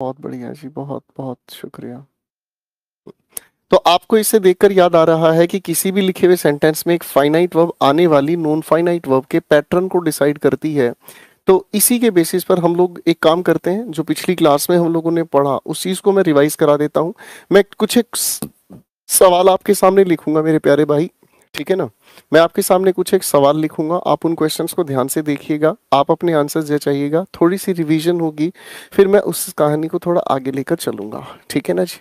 बहुत बढ़िया जी बहुत बहुत शुक्रिया तो आपको इसे देखकर याद आ रहा है कि किसी भी लिखे हुए सेंटेंस में एक फाइनाइट वर्ब आने वाली नॉन फाइनाइट वर्ब के पैटर्न को डिसाइड करती है तो इसी के बेसिस पर हम लोग एक काम करते हैं जो पिछली क्लास में हम लोगों ने पढ़ा उस चीज़ को मैं रिवाइज करा देता हूँ मैं कुछ एक सवाल आपके सामने लिखूंगा मेरे प्यारे भाई ठीक है ना मैं आपके सामने कुछ एक सवाल लिखूंगा आप उन क्वेश्चंस को ध्यान से देखिएगा आप अपने आंसर्स चाहिएगा थोड़ी सी रिवीजन होगी फिर मैं उस कहानी को थोड़ा आगे लेकर चलूंगा ठीक है ना जी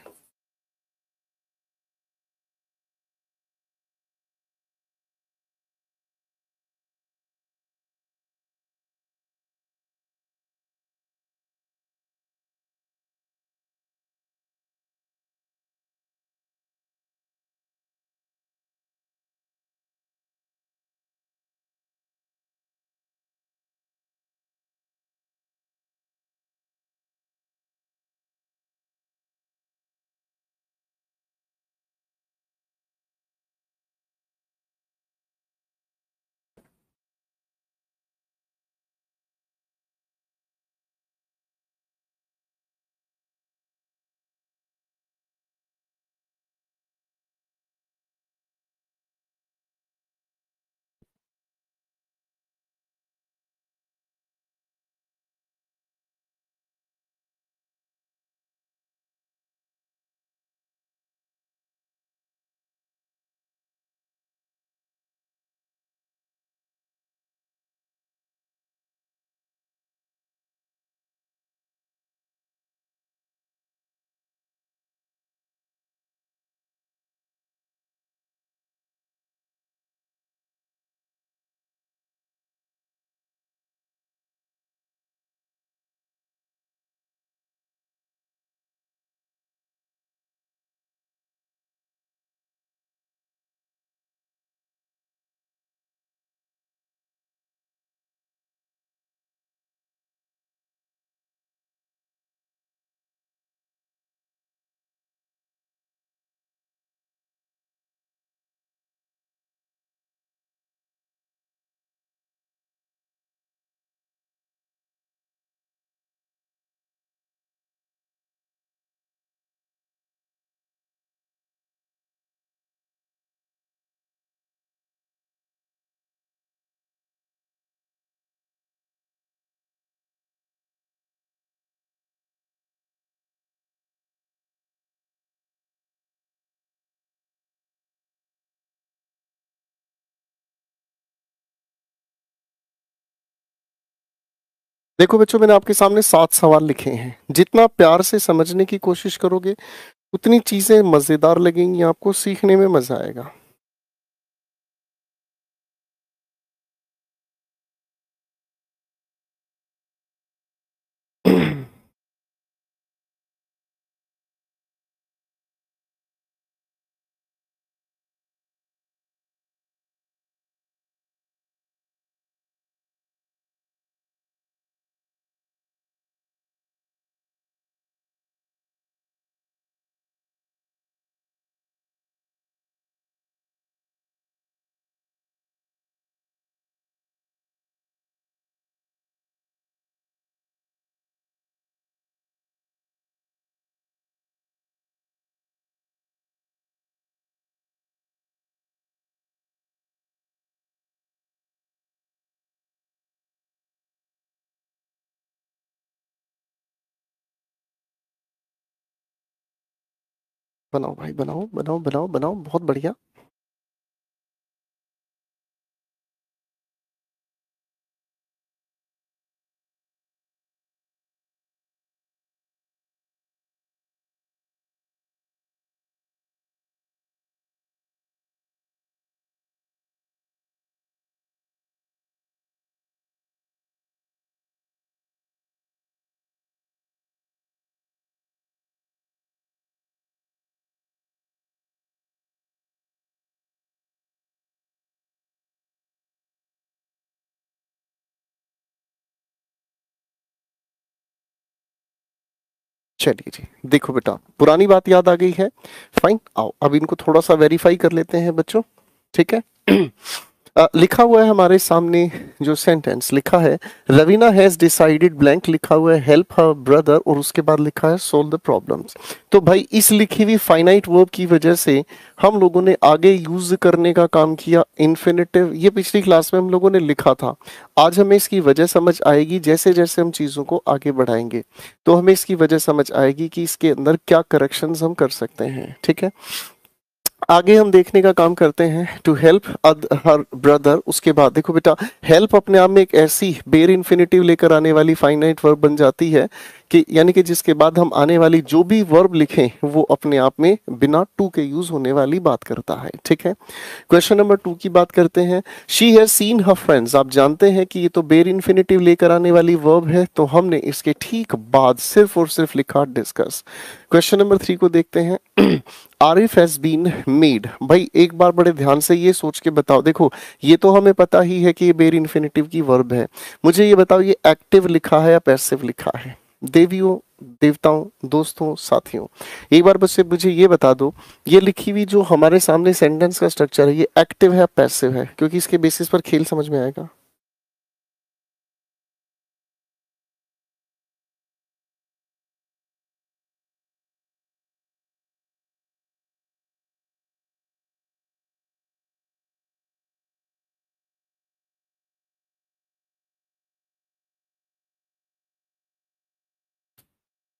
देखो बच्चों मैंने आपके सामने सात सवाल लिखे हैं जितना प्यार से समझने की कोशिश करोगे उतनी चीज़ें मज़ेदार लगेंगी आपको सीखने में मज़ा आएगा बनाओ भाई बनाओ बनाओ बनाओ बनाओ बहुत बढ़िया चलिए जी देखो बेटा पुरानी बात याद आ गई है फाइन आओ अब इनको थोड़ा सा वेरीफाई कर लेते हैं बच्चों ठीक है लिखा हुआ है हमारे सामने जो सेंटेंस लिखा है रवीना हैज डिसाइडेड ब्लैंक लिखा हुआ है हेल्प हर ब्रदर और उसके बाद लिखा है सोल्व द प्रॉब्लम्स तो भाई इस लिखी हुई फाइनाइट वर्ब की वजह से हम लोगों ने आगे यूज करने का काम किया इन्फिनेटिव ये पिछली क्लास में हम लोगों ने लिखा था आज हमें इसकी वजह समझ आएगी जैसे जैसे हम चीज़ों को आगे बढ़ाएंगे तो हमें इसकी वजह समझ आएगी कि इसके अंदर क्या करेक्शन हम कर सकते हैं ठीक है आगे हम देखने का काम करते हैं टू हेल्प हर ब्रदर उसके बाद देखो बेटा हेल्प अपने आप में एक ऐसी बेर इन्फिनेटिव लेकर आने वाली फाइनाइट वर्ब बन जाती है कि यानी कि जिसके बाद हम आने वाली जो भी वर्ब लिखें वो अपने आप में बिना टू के यूज होने वाली बात करता है ठीक है क्वेश्चन नंबर टू की बात करते हैं she has seen her friends आप जानते हैं कि ये तो बेर इन्फिनेटिव लेकर आने वाली वर्ब है तो हमने इसके ठीक बाद सिर्फ और सिर्फ लिखा डिस्कस क्वेश्चन नंबर थ्री को देखते हैं आरिफ हैज बीन मेड भाई एक बार बड़े ध्यान से ये सोच के बताओ देखो ये तो हमें पता ही है कि ये बेर इन्फिनेटिव की वर्ब है मुझे ये बताओ ये एक्टिव लिखा है या पैसिव लिखा है देवियों देवताओं दोस्तों साथियों एक बार बस मुझे ये बता दो ये लिखी हुई जो हमारे सामने सेंटेंस का स्ट्रक्चर है ये एक्टिव है पैसिव है क्योंकि इसके बेसिस पर खेल समझ में आएगा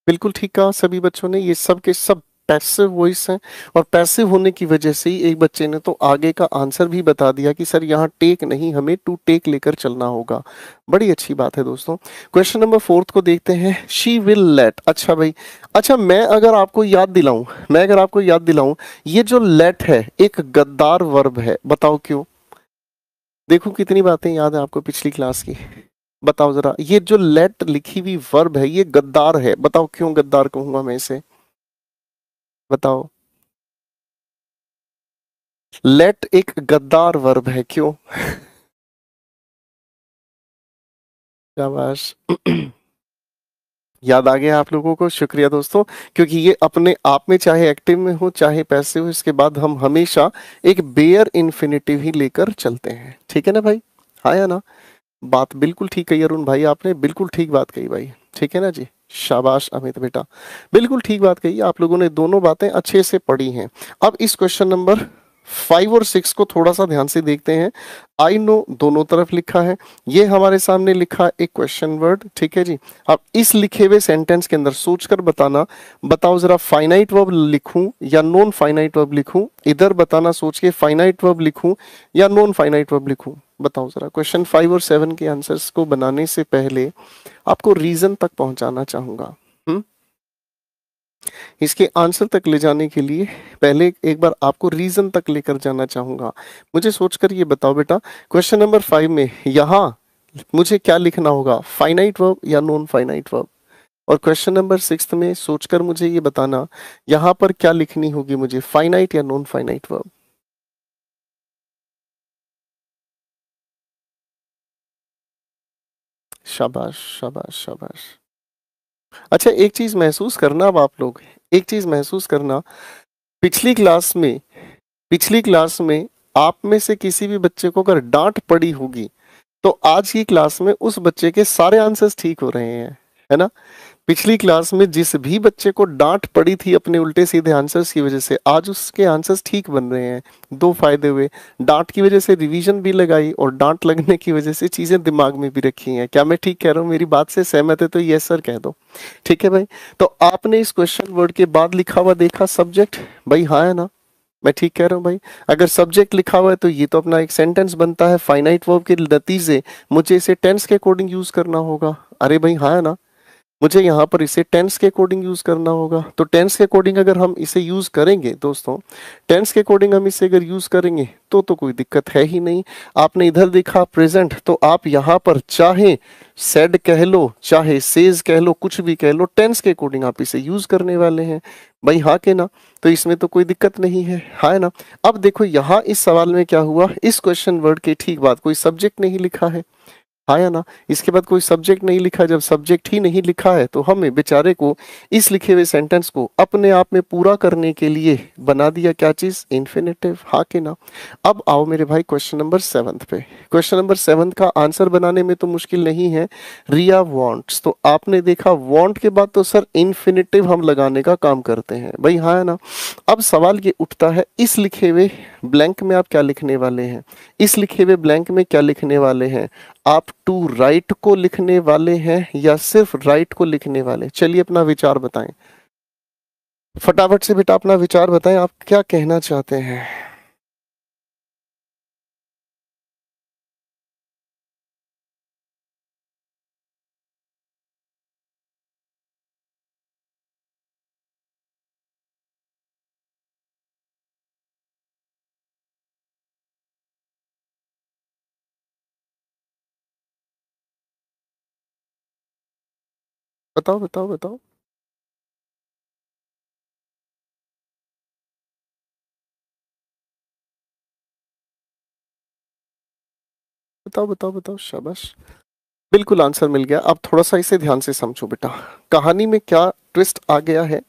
बिल्कुल ठीक कहा सभी बच्चों ने ये सब के सब पैसिव वॉइस हैं और पैसिव होने की वजह से ही एक बच्चे ने तो आगे का आंसर भी बता दिया कि सर यहाँ टेक नहीं हमें टू टेक लेकर चलना होगा बड़ी अच्छी बात है दोस्तों क्वेश्चन नंबर फोर्थ को देखते हैं शी विल लेट अच्छा भाई अच्छा मैं अगर आपको याद दिलाऊं मैं अगर आपको याद दिलाऊं ये जो लेट है एक गद्दार वर्ब है बताओ क्यों देखो कितनी बातें याद है आपको पिछली क्लास की बताओ जरा ये जो लेट लिखी हुई वर्ब है ये गद्दार है बताओ क्यों गद्दार कहूंगा मैं इसे बताओ लेट एक गद्दार वर्ब है क्यों शाबाश याद आ गया आप लोगों को शुक्रिया दोस्तों क्योंकि ये अपने आप में चाहे एक्टिव में हो चाहे पैसे हो इसके बाद हम हमेशा एक बेयर इन्फिनेटिव ही लेकर चलते हैं ठीक है ना भाई हाँ या ना बात बिल्कुल ठीक कही अरुण भाई आपने बिल्कुल ठीक बात कही भाई ठीक है ना जी शाबाश अमित बेटा बिल्कुल ठीक बात कही आप लोगों ने दोनों बातें अच्छे से पढ़ी हैं अब इस क्वेश्चन नंबर फाइव और सिक्स को थोड़ा सा ध्यान से देखते हैं आई नो दोनों तरफ लिखा है ये हमारे सामने लिखा एक क्वेश्चन वर्ड ठीक है जी अब इस लिखे हुए सेंटेंस के अंदर सोचकर बताना बताओ जरा फाइनाइट वर्ब लिखूं या नॉन फाइनाइट वर्ब लिखूं इधर बताना सोच के फाइनाइट वर्ब लिखूं या नॉन फाइनाइट वर्ब लिखूं बताओ जरा क्वेश्चन फाइव और सेवन के आंसर को बनाने से पहले आपको रीजन तक पहुंचाना चाहूंगा हुँ? हम्म? इसके आंसर तक ले जाने के लिए पहले एक बार आपको रीजन तक लेकर जाना चाहूंगा मुझे सोचकर ये बताओ बेटा क्वेश्चन नंबर फाइव में यहाँ मुझे क्या लिखना होगा फाइनाइट वर्ब या नॉन फाइनाइट वर्ब और क्वेश्चन नंबर सिक्स में सोचकर मुझे ये बताना यहाँ पर क्या लिखनी होगी मुझे फाइनाइट या नॉन फाइनाइट वर्ब शाबाश शाबाश शाबाश अच्छा एक चीज महसूस करना अब आप लोग एक चीज महसूस करना पिछली क्लास में पिछली क्लास में आप में से किसी भी बच्चे को अगर डांट पड़ी होगी तो आज की क्लास में उस बच्चे के सारे आंसर्स ठीक हो रहे हैं है ना पिछली क्लास में जिस भी बच्चे को डांट पड़ी थी अपने उल्टे सीधे आंसर्स की वजह से आज उसके आंसर्स ठीक बन रहे हैं दो फायदे हुए डांट की वजह से रिवीजन भी लगाई और डांट लगने की वजह से चीज़ें दिमाग में भी रखी हैं क्या मैं ठीक कह रहा हूँ मेरी बात से सहमत है तो यस सर कह दो ठीक है भाई तो आपने इस क्वेश्चन वर्ड के बाद लिखा हुआ देखा सब्जेक्ट भाई हाँ है ना मैं ठीक कह रहा हूँ भाई अगर सब्जेक्ट लिखा हुआ है तो ये तो अपना एक सेंटेंस बनता है फाइनाइट वर्ब के नतीजे मुझे इसे टेंस के अकॉर्डिंग यूज करना होगा अरे भाई हाँ है ना मुझे यहाँ पर इसे टेंस के अकॉर्डिंग यूज़ करना होगा तो टेंस के अकॉर्डिंग अगर हम इसे यूज़ करेंगे दोस्तों टेंस के अकॉर्डिंग हम इसे अगर यूज़ करेंगे तो तो कोई दिक्कत है ही नहीं आपने इधर देखा प्रेजेंट तो आप यहाँ पर चाहे सेड कह लो चाहे सेज कह लो कुछ भी कह लो टेंस के अकॉर्डिंग आप इसे यूज़ करने वाले हैं भाई हाँ के ना तो इसमें तो कोई दिक्कत नहीं है हाँ है ना अब देखो यहाँ इस सवाल में क्या हुआ इस क्वेश्चन वर्ड के ठीक बात कोई सब्जेक्ट नहीं लिखा है हाँ या ना इसके बाद कोई सब्जेक्ट नहीं लिखा जब सब्जेक्ट ही नहीं लिखा है तो हमें बेचारे को इस लिखे हुए सेंटेंस को अपने आप में पूरा करने के लिए बना दिया क्या चीज इन्फिनेटिव हाँ के ना अब आओ मेरे भाई क्वेश्चन नंबर सेवन पे क्वेश्चन नंबर सेवन का आंसर बनाने में तो मुश्किल नहीं है रिया वॉन्ट्स तो आपने देखा वॉन्ट के बाद तो सर इन्फिनेटिव हम लगाने का काम करते हैं भाई हाँ ना अब सवाल ये उठता है इस लिखे हुए ब्लैंक में आप क्या लिखने वाले हैं इस लिखे हुए ब्लैंक में क्या लिखने वाले हैं आप टू राइट को लिखने वाले हैं या सिर्फ राइट को लिखने वाले चलिए अपना विचार बताएं फटाफट से बेटा अपना विचार बताएं आप क्या कहना चाहते हैं बताओ बताओ बताओ बताओ बताओ बताओ शाबाश बिल्कुल आंसर मिल गया आप थोड़ा सा इसे ध्यान से समझो बेटा कहानी में क्या ट्विस्ट आ गया है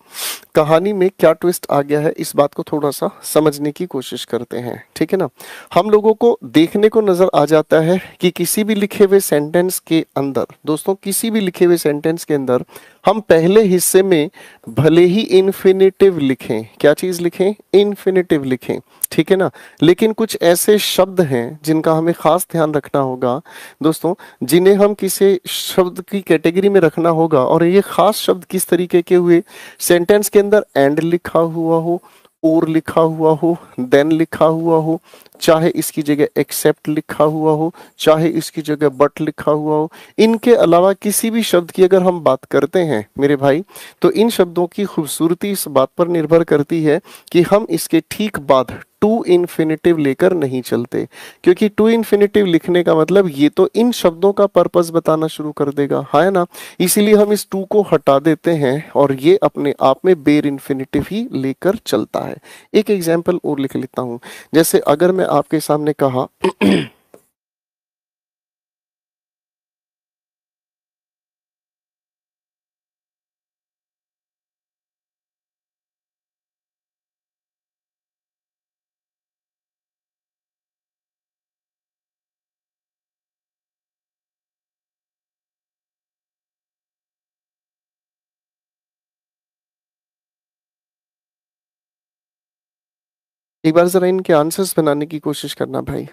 कहानी में क्या ट्विस्ट आ गया है इस बात को थोड़ा सा समझने की कोशिश करते हैं ठीक है ना हम लोगों को देखने को नजर आ जाता है कि किसी भी लिखे हुए सेंटेंस के अंदर दोस्तों किसी भी लिखे हुए सेंटेंस के अंदर हम पहले हिस्से में भले ही इन्फिनेटिव लिखें क्या चीज लिखें इन्फिनेटिव लिखें ठीक है ना लेकिन कुछ ऐसे शब्द हैं जिनका हमें खास ध्यान रखना होगा दोस्तों जिन्हें हम किसी शब्द की कैटेगरी में रखना होगा और ये खास शब्द किस तरीके के हुए सेंटेंस के अंदर एंड लिखा हुआ हो और लिखा हुआ हो देन लिखा हुआ हो चाहे इसकी जगह एक्सेप्ट लिखा हुआ हो चाहे इसकी जगह बट लिखा हुआ हो इनके अलावा किसी भी शब्द की अगर हम बात करते हैं मेरे भाई तो इन शब्दों की खूबसूरती इस बात पर निर्भर करती है कि हम इसके ठीक बाद टू इन्फिनेटिव लेकर नहीं चलते क्योंकि टू इन्फिनेटिव लिखने का मतलब ये तो इन शब्दों का पर्पज बताना शुरू कर देगा है हाँ ना इसीलिए हम इस टू को हटा देते हैं और ये अपने आप में बेर इन्फिनेटिव ही लेकर चलता है एक एग्जाम्पल और लिख लेता हूँ जैसे अगर मैं आपके सामने कहा एक बार जरा इनके आंसर्स बनाने की कोशिश करना भाई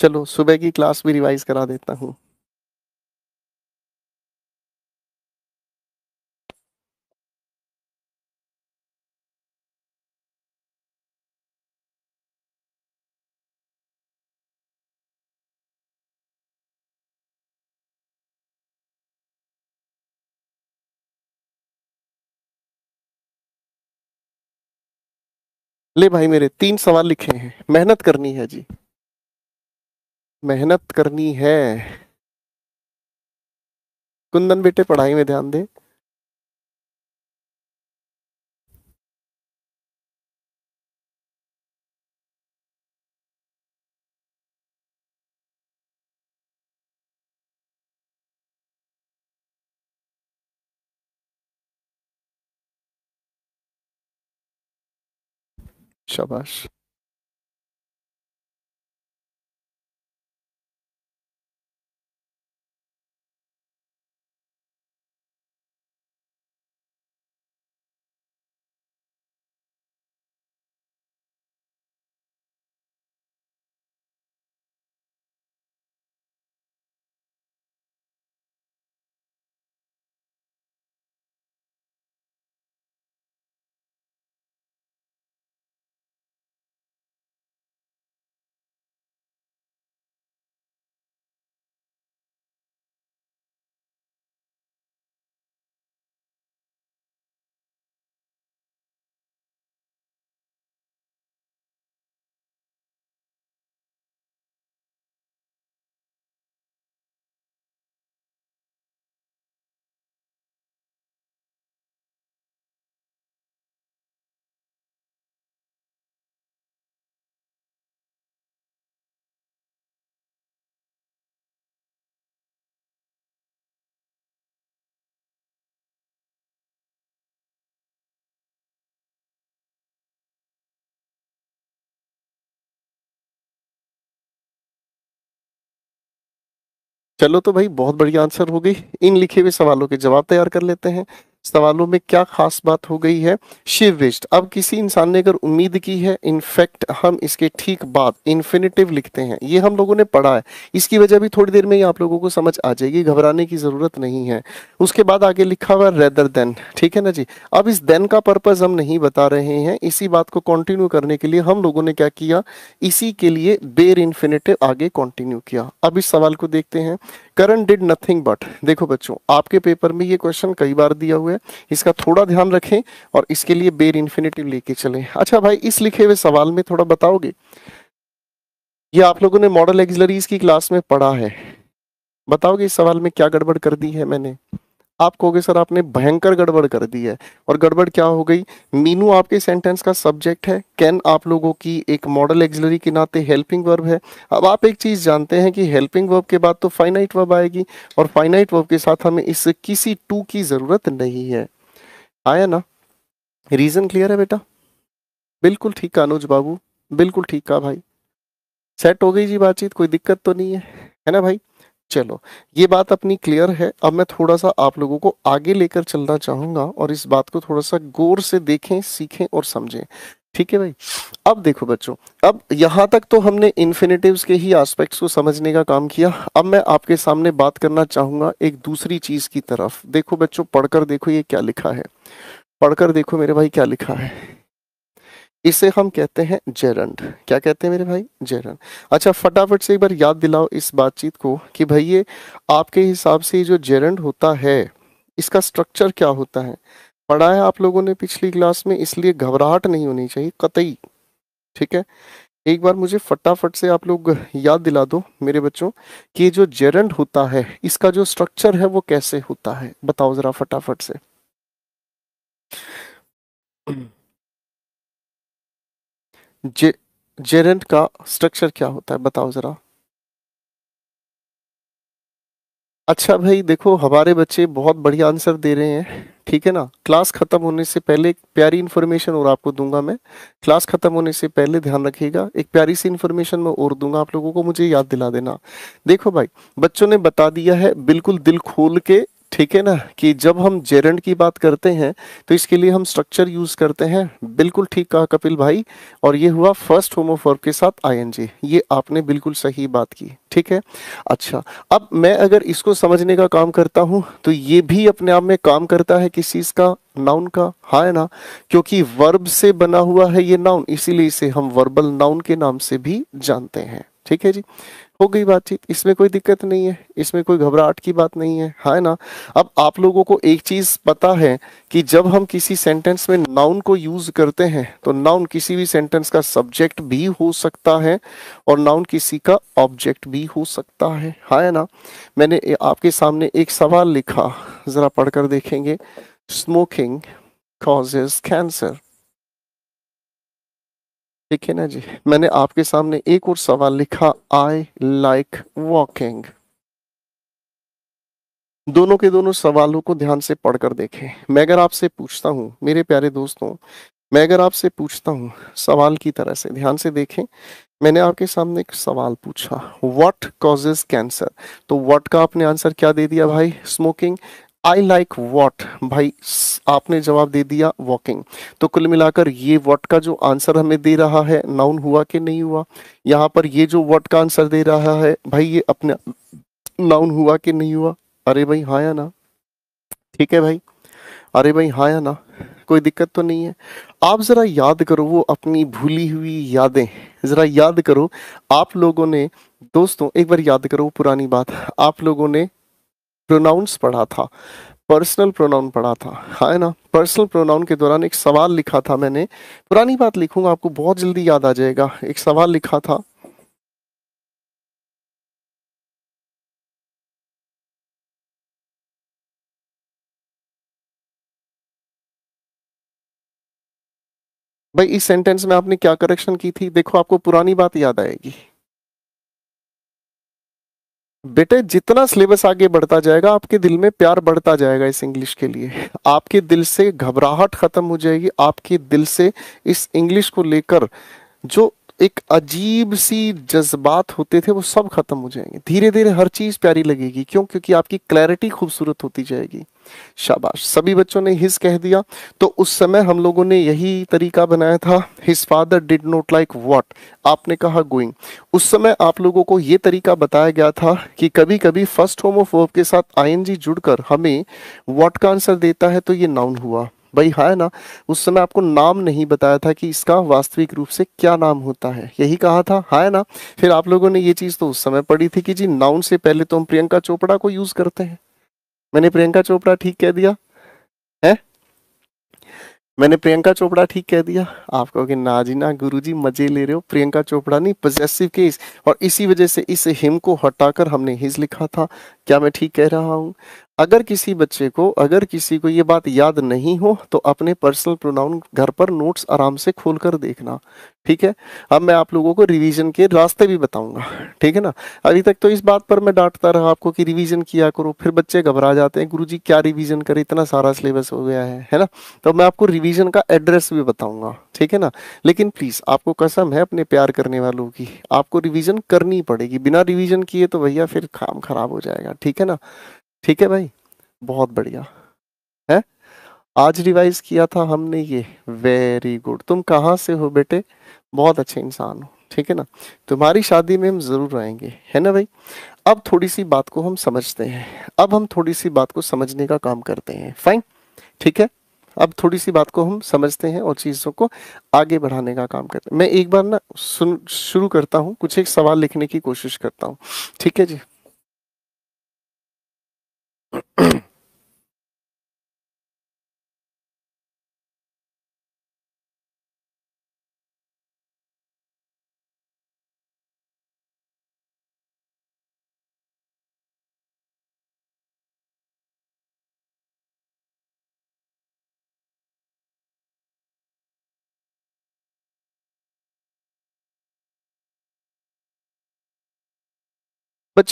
चलो सुबह की क्लास भी रिवाइज करा देता हूँ ले भाई मेरे तीन सवाल लिखे हैं मेहनत करनी है जी मेहनत करनी है कुंदन बेटे पढ़ाई में ध्यान दे Shabash. चलो तो भाई बहुत बढ़िया आंसर हो गई इन लिखे हुए सवालों के जवाब तैयार कर लेते हैं सवालों में क्या खास बात हो गई है शिविस्ट अब किसी इंसान ने अगर उम्मीद की है इनफैक्ट हम इसके ठीक बाद इन्फिनेटिव लिखते हैं ये हम लोगों ने पढ़ा है इसकी वजह भी थोड़ी देर में ही आप लोगों को समझ आ जाएगी घबराने की ज़रूरत नहीं है उसके बाद आगे लिखा हुआ रेदर देन ठीक है ना जी अब इस देन का पर्पज़ हम नहीं बता रहे हैं इसी बात को कॉन्टिन्यू करने के लिए हम लोगों ने क्या किया इसी के लिए बेर इन्फिनेटिव आगे कॉन्टिन्यू किया अब इस सवाल को देखते हैं करण डिड नथिंग बट देखो बच्चों आपके पेपर में ये क्वेश्चन कई बार दिया हुआ है इसका थोड़ा ध्यान रखें और इसके लिए बेर इन्फिनेटिव लेके चले अच्छा भाई इस लिखे हुए सवाल में थोड़ा बताओगे ये आप लोगों ने मॉडल एक्सलरीज की क्लास में पढ़ा है बताओगे इस सवाल में क्या गड़बड़ कर दी है मैंने आप कहोगे सर आपने भयंकर गड़बड़ कर दी है और गड़बड़ क्या हो गई मीनू आपके सेंटेंस का सब्जेक्ट है कैन आप लोगों की एक मॉडल एक्जलरी के नाते हेल्पिंग वर्ब है अब आप एक चीज जानते हैं कि हेल्पिंग वर्ब के बाद तो फाइनाइट वर्ब आएगी और फाइनाइट वर्ब के साथ हमें इस किसी टू की जरूरत नहीं है आया ना रीजन क्लियर है बेटा बिल्कुल ठीक कहा अनुज बाबू बिल्कुल ठीक कहा भाई सेट हो गई जी बातचीत कोई दिक्कत तो नहीं है है ना भाई चलो ये बात अपनी क्लियर है अब मैं थोड़ा सा आप लोगों को आगे लेकर चलना चाहूंगा और इस बात को थोड़ा सा गौर से देखें सीखें और समझें ठीक है भाई अब देखो बच्चों अब यहाँ तक तो हमने इन्फिनेटिव के ही एस्पेक्ट्स को समझने का काम किया अब मैं आपके सामने बात करना चाहूंगा एक दूसरी चीज की तरफ देखो बच्चों पढ़कर देखो ये क्या लिखा है पढ़कर देखो मेरे भाई क्या लिखा है इसे हम कहते हैं जेरंड क्या कहते हैं मेरे भाई जेरंड अच्छा फटाफट से एक बार याद दिलाओ इस बातचीत को कि भाई ये आपके हिसाब से जो जेरंड होता है इसका स्ट्रक्चर क्या होता है पढ़ा है आप लोगों ने पिछली क्लास में इसलिए घबराहट नहीं होनी चाहिए कतई ठीक है एक बार मुझे फटाफट से आप लोग याद दिला दो मेरे बच्चों कि जो जेरंड होता है इसका जो स्ट्रक्चर है वो कैसे होता है बताओ जरा फटाफट से जे जेरेंट का स्ट्रक्चर क्या होता है बताओ ज़रा अच्छा भाई देखो हमारे बच्चे बहुत बढ़िया आंसर दे रहे हैं ठीक है ना क्लास खत्म होने से पहले एक प्यारी इन्फॉर्मेशन और आपको दूंगा मैं क्लास खत्म होने से पहले ध्यान रखिएगा एक प्यारी सी इन्फॉर्मेशन मैं और दूंगा आप लोगों को मुझे याद दिला देना देखो भाई बच्चों ने बता दिया है बिल्कुल दिल खोल के ठीक है ना कि जब हम जेरेंड की बात करते हैं तो इसके लिए हम स्ट्रक्चर यूज करते हैं बिल्कुल ठीक कहा कपिल भाई और ये हुआ फर्स्ट होमोफॉर्ब के साथ आईएनजी ये आपने बिल्कुल सही बात की ठीक है अच्छा अब मैं अगर इसको समझने का काम करता हूं तो ये भी अपने आप में काम करता है किस चीज का नाउन का हा है ना क्योंकि वर्ब से बना हुआ है ये नाउन इसीलिए इसे हम वर्बल नाउन के नाम से भी जानते हैं ठीक है जी हो गई बातचीत इसमें कोई दिक्कत नहीं है इसमें कोई घबराहट की बात नहीं है हाँ ना अब आप लोगों को एक चीज पता है कि जब हम किसी सेंटेंस में नाउन को यूज करते हैं तो नाउन किसी भी सेंटेंस का सब्जेक्ट भी हो सकता है और नाउन किसी का ऑब्जेक्ट भी हो सकता है है हाँ ना मैंने आपके सामने एक सवाल लिखा जरा पढ़कर देखेंगे स्मोकिंग कॉजेज कैंसर देखिए ना जी मैंने आपके सामने एक और सवाल लिखा आई लाइक वॉकिंग दोनों के दोनों सवालों को ध्यान से पढ़कर देखें मैं अगर आपसे पूछता हूँ मेरे प्यारे दोस्तों मैं अगर आपसे पूछता हूँ सवाल की तरह से ध्यान से देखें मैंने आपके सामने एक सवाल पूछा व्हाट कॉजेज कैंसर तो व्हाट का आपने आंसर क्या दे दिया भाई स्मोकिंग आई लाइक वॉट भाई आपने जवाब दे दिया वॉकिंग तो कुल मिलाकर ये वॉट का जो आंसर हमें दे रहा है नाउन हुआ कि नहीं हुआ यहाँ पर ये जो वॉट का आंसर दे रहा है भाई ये अपना नाउन हुआ कि नहीं हुआ अरे भाई हाँ या ना ठीक है भाई अरे भाई हाँ या ना कोई दिक्कत तो नहीं है आप ज़रा याद करो वो अपनी भूली हुई यादें ज़रा याद करो आप लोगों ने दोस्तों एक बार याद करो पुरानी बात आप लोगों ने प्रोनाउंस पढ़ा था पर्सनल प्रोनाउन पढ़ा था हाँ, है ना पर्सनल प्रोनाउन के दौरान एक सवाल लिखा था मैंने पुरानी बात लिखूंगा आपको बहुत जल्दी याद आ जाएगा एक सवाल लिखा था भाई इस सेंटेंस में आपने क्या करेक्शन की थी देखो आपको पुरानी बात याद आएगी बेटे जितना सिलेबस आगे बढ़ता जाएगा आपके दिल में प्यार बढ़ता जाएगा इस इंग्लिश के लिए आपके दिल से घबराहट खत्म हो जाएगी आपके दिल से इस इंग्लिश को लेकर जो एक अजीब सी जज्बात होते थे वो सब खत्म हो जाएंगे धीरे धीरे हर चीज प्यारी लगेगी क्यों क्योंकि आपकी क्लैरिटी खूबसूरत होती जाएगी शाबाश सभी बच्चों ने हिज कह दिया तो उस समय हम लोगों ने यही तरीका बनाया था his father did not like what आपने कहा गोइंग उस समय आप लोगों को ये तरीका बताया गया था कि कभी कभी फर्स्ट होम ऑफ वर्ब के साथ आई जुड़कर हमें व्हाट का आंसर देता है तो ये नाउन हुआ भाई है हाँ ना उस समय आपको नाम नहीं बताया था कि इसका वास्तविक रूप से क्या नाम होता है यही कहा था है हाँ ना फिर आप लोगों ने ये चीज़ तो उस समय पढ़ी थी कि जी नाउन से पहले तो हम प्रियंका चोपड़ा को यूज़ करते हैं मैंने प्रियंका चोपड़ा ठीक कह दिया है मैंने प्रियंका चोपड़ा ठीक कह दिया आप कहोगे ना जी ना गुरु जी मजे ले रहे हो प्रियंका चोपड़ा नहीं पजेसिव केस और इसी वजह से इस हिम को हटाकर हमने हिज लिखा था क्या मैं ठीक कह रहा हूँ अगर किसी बच्चे को अगर किसी को ये बात याद नहीं हो तो अपने पर्सनल प्रोनाउन घर पर नोट्स आराम से खोल कर देखना ठीक है अब मैं आप लोगों को रिवीजन के रास्ते भी बताऊंगा ठीक है ना अभी तक तो इस बात पर मैं डांटता रहा आपको कि रिवीजन किया करो फिर बच्चे घबरा जाते हैं गुरुजी क्या रिवीजन करे इतना सारा सिलेबस हो गया है है ना तो मैं आपको रिवीजन का एड्रेस भी बताऊंगा ठीक है ना लेकिन प्लीज आपको कसम है अपने प्यार करने वालों की आपको रिविजन करनी पड़ेगी बिना रिविजन किए तो भैया फिर काम खराब हो जाएगा ठीक है ना ठीक है भाई बहुत बढ़िया है आज रिवाइज किया था हमने ये वेरी गुड तुम कहाँ से हो बेटे बहुत अच्छे इंसान हो ठीक है ना तुम्हारी शादी में हम ज़रूर आएंगे है ना भाई अब थोड़ी सी बात को हम समझते हैं अब हम थोड़ी सी बात को समझने का काम करते हैं फाइन ठीक है अब थोड़ी सी बात को हम समझते हैं और चीज़ों को आगे बढ़ाने का काम करते हैं मैं एक बार ना सुन शुरू करता हूँ कुछ एक सवाल लिखने की कोशिश करता हूँ ठीक है जी बच्चों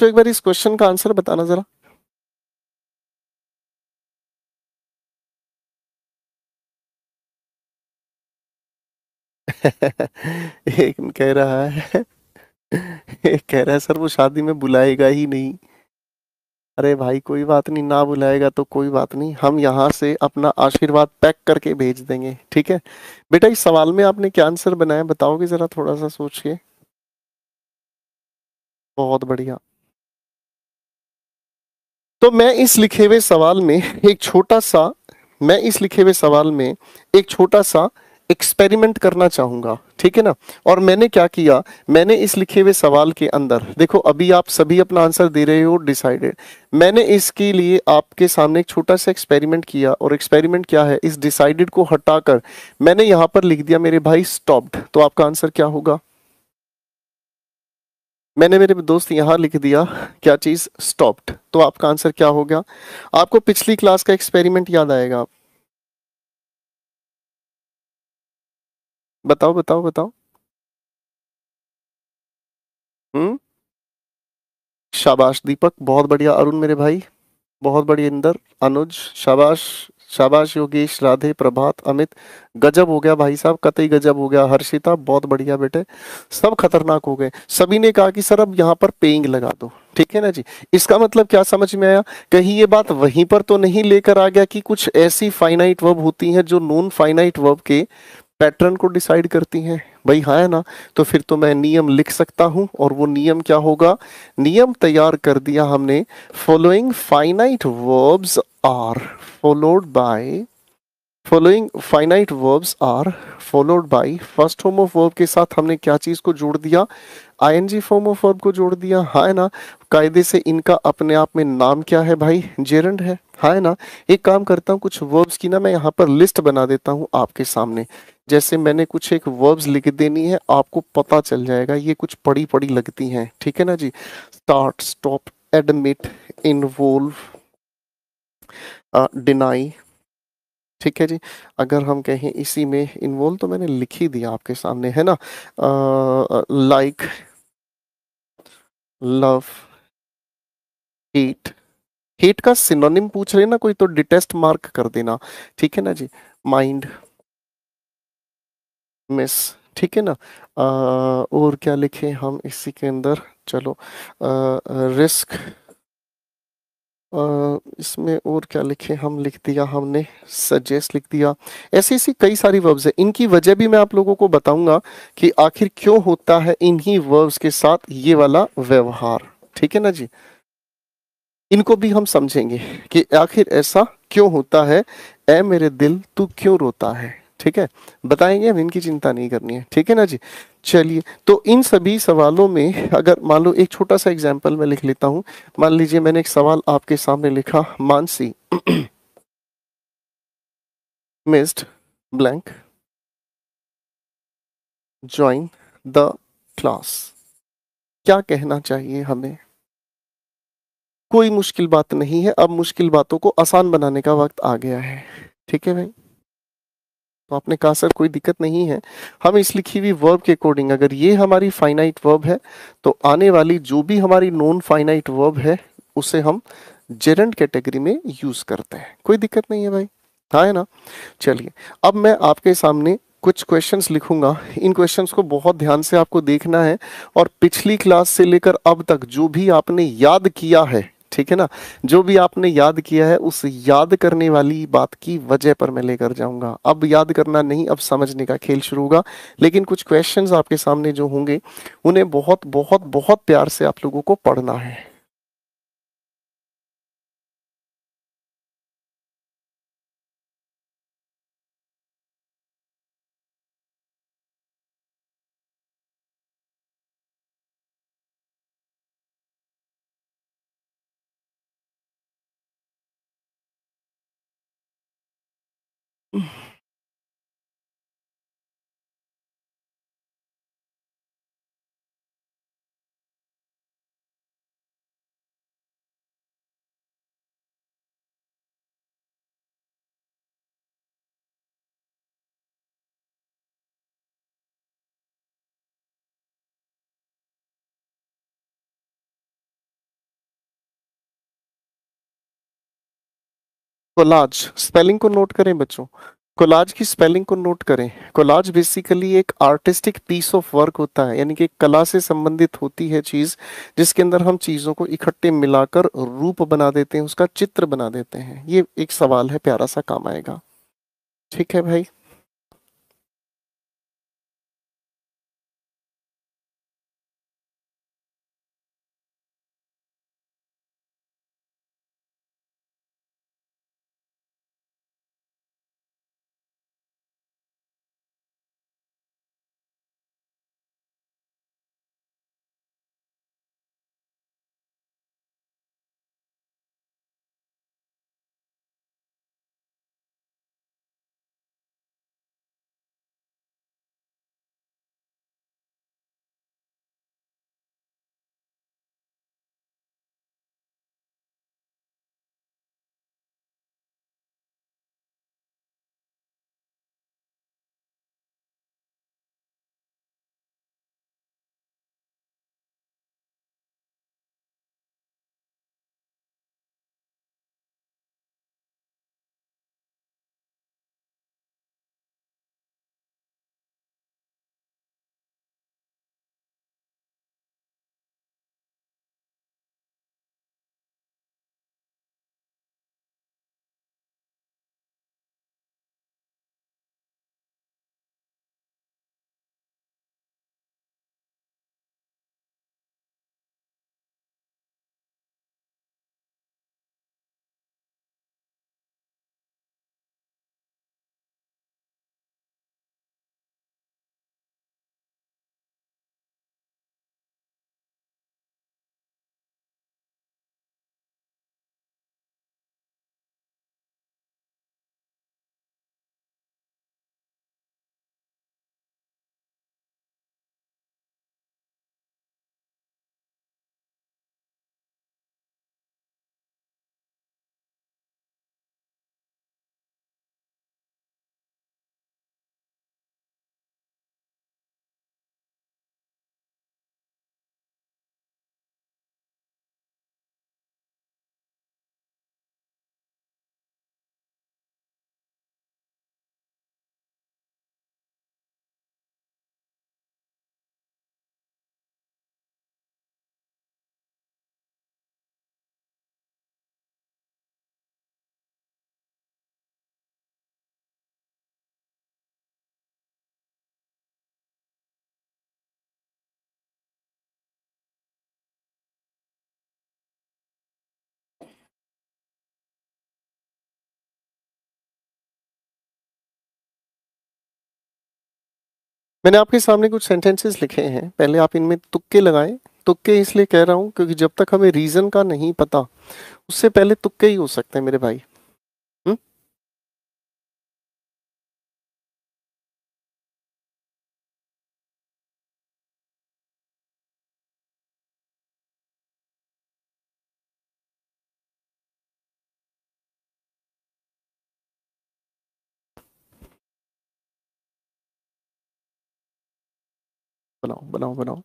एक बार इस क्वेश्चन का आंसर बताना जरा एक कह रहा है एक कह रहा है सर वो शादी में बुलाएगा ही नहीं अरे भाई कोई बात नहीं ना बुलाएगा तो कोई बात नहीं हम यहाँ से अपना आशीर्वाद पैक करके भेज देंगे ठीक है बेटा इस सवाल में आपने क्या आंसर बनाया बताओगे जरा थोड़ा सा सोच के बहुत बढ़िया तो मैं इस लिखे हुए सवाल में एक छोटा सा मैं इस लिखे हुए सवाल में एक छोटा सा एक्सपेरिमेंट करना चाहूंगा ठीक है ना और मैंने क्या किया मैंने इस लिखे हुए सवाल के अंदर देखो अभी आप सभी अपना आंसर दे रहे हो डिसाइडेड मैंने इसके लिए आपके सामने एक छोटा सा एक्सपेरिमेंट किया और एक्सपेरिमेंट क्या है इस डिसाइडेड को हटाकर मैंने यहां पर लिख दिया मेरे भाई स्टॉप्ड तो आपका आंसर क्या होगा मैंने मेरे दोस्त यहाँ लिख दिया क्या चीज़ स्टॉप्ड तो आपका आंसर क्या होगा आपको पिछली क्लास का एक्सपेरिमेंट याद आएगा बताओ बताओ बताओ हम्म शाबाश दीपक बहुत बढ़िया अरुण मेरे भाई बहुत बढ़िया इंदर अनुज शाबाश शाबाश योगेश राधे प्रभात अमित गजब हो गया भाई साहब कतई गजब हो गया हर्षिता बहुत बढ़िया बेटे सब खतरनाक हो गए सभी ने कहा कि सर अब यहाँ पर पेइंग लगा दो ठीक है ना जी इसका मतलब क्या समझ में आया कहीं ये बात वहीं पर तो नहीं लेकर आ गया कि कुछ ऐसी फाइनाइट वर्ब होती हैं जो नॉन फाइनाइट वर्ब के पैटर्न को डिसाइड करती हैं भाई हाँ है ना तो फिर तो मैं नियम लिख सकता हूँ और वो नियम क्या होगा नियम तैयार कर दिया हमने following finite verbs are followed by following finite verbs are followed by first home of verb के साथ हमने क्या चीज़ को जोड़ दिया आईएनजी फॉर्म ऑफ वर्ब को जोड़ दिया हाँ है ना कायदे से इनका अपने आप में नाम क्या है भाई जेरंड है हाँ है ना एक काम करता हूँ कुछ वर्ब्स की ना मैं यहाँ पर लिस्ट बना देता हूँ आपके सामने जैसे मैंने कुछ एक वर्ब्स लिख देनी है आपको पता चल जाएगा ये कुछ पड़ी पड़ी लगती हैं ठीक है ना जी start stop admit involve deny ठीक है जी अगर हम कहें इसी में इन्वॉल्व तो मैंने लिख ही दिया आपके सामने है ना लाइक लव हेट हेट का सिनोनिम पूछ रहे ना कोई तो डिटेस्ट मार्क कर देना ठीक है ना जी माइंड मिस ठीक है ना आ, और क्या लिखें हम इसी के अंदर चलो आ, रिस्क आ, इसमें और क्या लिखे हम लिख दिया हमने सजेस्ट लिख दिया ऐसी ऐसी कई सारी वर्ब्स है इनकी वजह भी मैं आप लोगों को बताऊंगा कि आखिर क्यों होता है इन्हीं वर्ब्स के साथ ये वाला व्यवहार ठीक है ना जी इनको भी हम समझेंगे कि आखिर ऐसा क्यों होता है ए मेरे दिल तू क्यों रोता है ठीक है बताएंगे हम इनकी चिंता नहीं करनी है ठीक है ना जी चलिए तो इन सभी सवालों में अगर मान लो एक छोटा सा एग्जाम्पल मैं लिख लेता हूँ मान लीजिए मैंने एक सवाल आपके सामने लिखा Mansi missed blank join the class क्या कहना चाहिए हमें कोई मुश्किल बात नहीं है अब मुश्किल बातों को आसान बनाने का वक्त आ गया है ठीक है भाई तो आपने कहा सर कोई दिक्कत नहीं है हम इस लिखी हुई वर्ब के अकॉर्डिंग अगर ये हमारी फाइनाइट वर्ब है तो आने वाली जो भी हमारी नॉन फाइनाइट वर्ब है उसे हम जेरेंट कैटेगरी में यूज करते हैं कोई दिक्कत नहीं है भाई हाँ है ना चलिए अब मैं आपके सामने कुछ क्वेश्चंस लिखूंगा इन क्वेश्चंस को बहुत ध्यान से आपको देखना है और पिछली क्लास से लेकर अब तक जो भी आपने याद किया है ठीक है ना जो भी आपने याद किया है उस याद करने वाली बात की वजह पर मैं लेकर जाऊंगा अब याद करना नहीं अब समझने का खेल शुरू होगा लेकिन कुछ क्वेश्चंस आपके सामने जो होंगे उन्हें बहुत बहुत बहुत प्यार से आप लोगों को पढ़ना है कोलाज स्पेलिंग को नोट करें बच्चों कोलाज की स्पेलिंग को नोट करें कोलाज बेसिकली एक आर्टिस्टिक पीस ऑफ वर्क होता है यानी कि कला से संबंधित होती है चीज़ जिसके अंदर हम चीज़ों को इकट्ठे मिलाकर रूप बना देते हैं उसका चित्र बना देते हैं ये एक सवाल है प्यारा सा काम आएगा ठीक है भाई मैंने आपके सामने कुछ सेंटेंसेस लिखे हैं पहले आप इनमें तुक्के लगाएं तुक्के इसलिए कह रहा हूँ क्योंकि जब तक हमें रीज़न का नहीं पता उससे पहले तुक्के ही हो सकते हैं मेरे भाई não, vou não.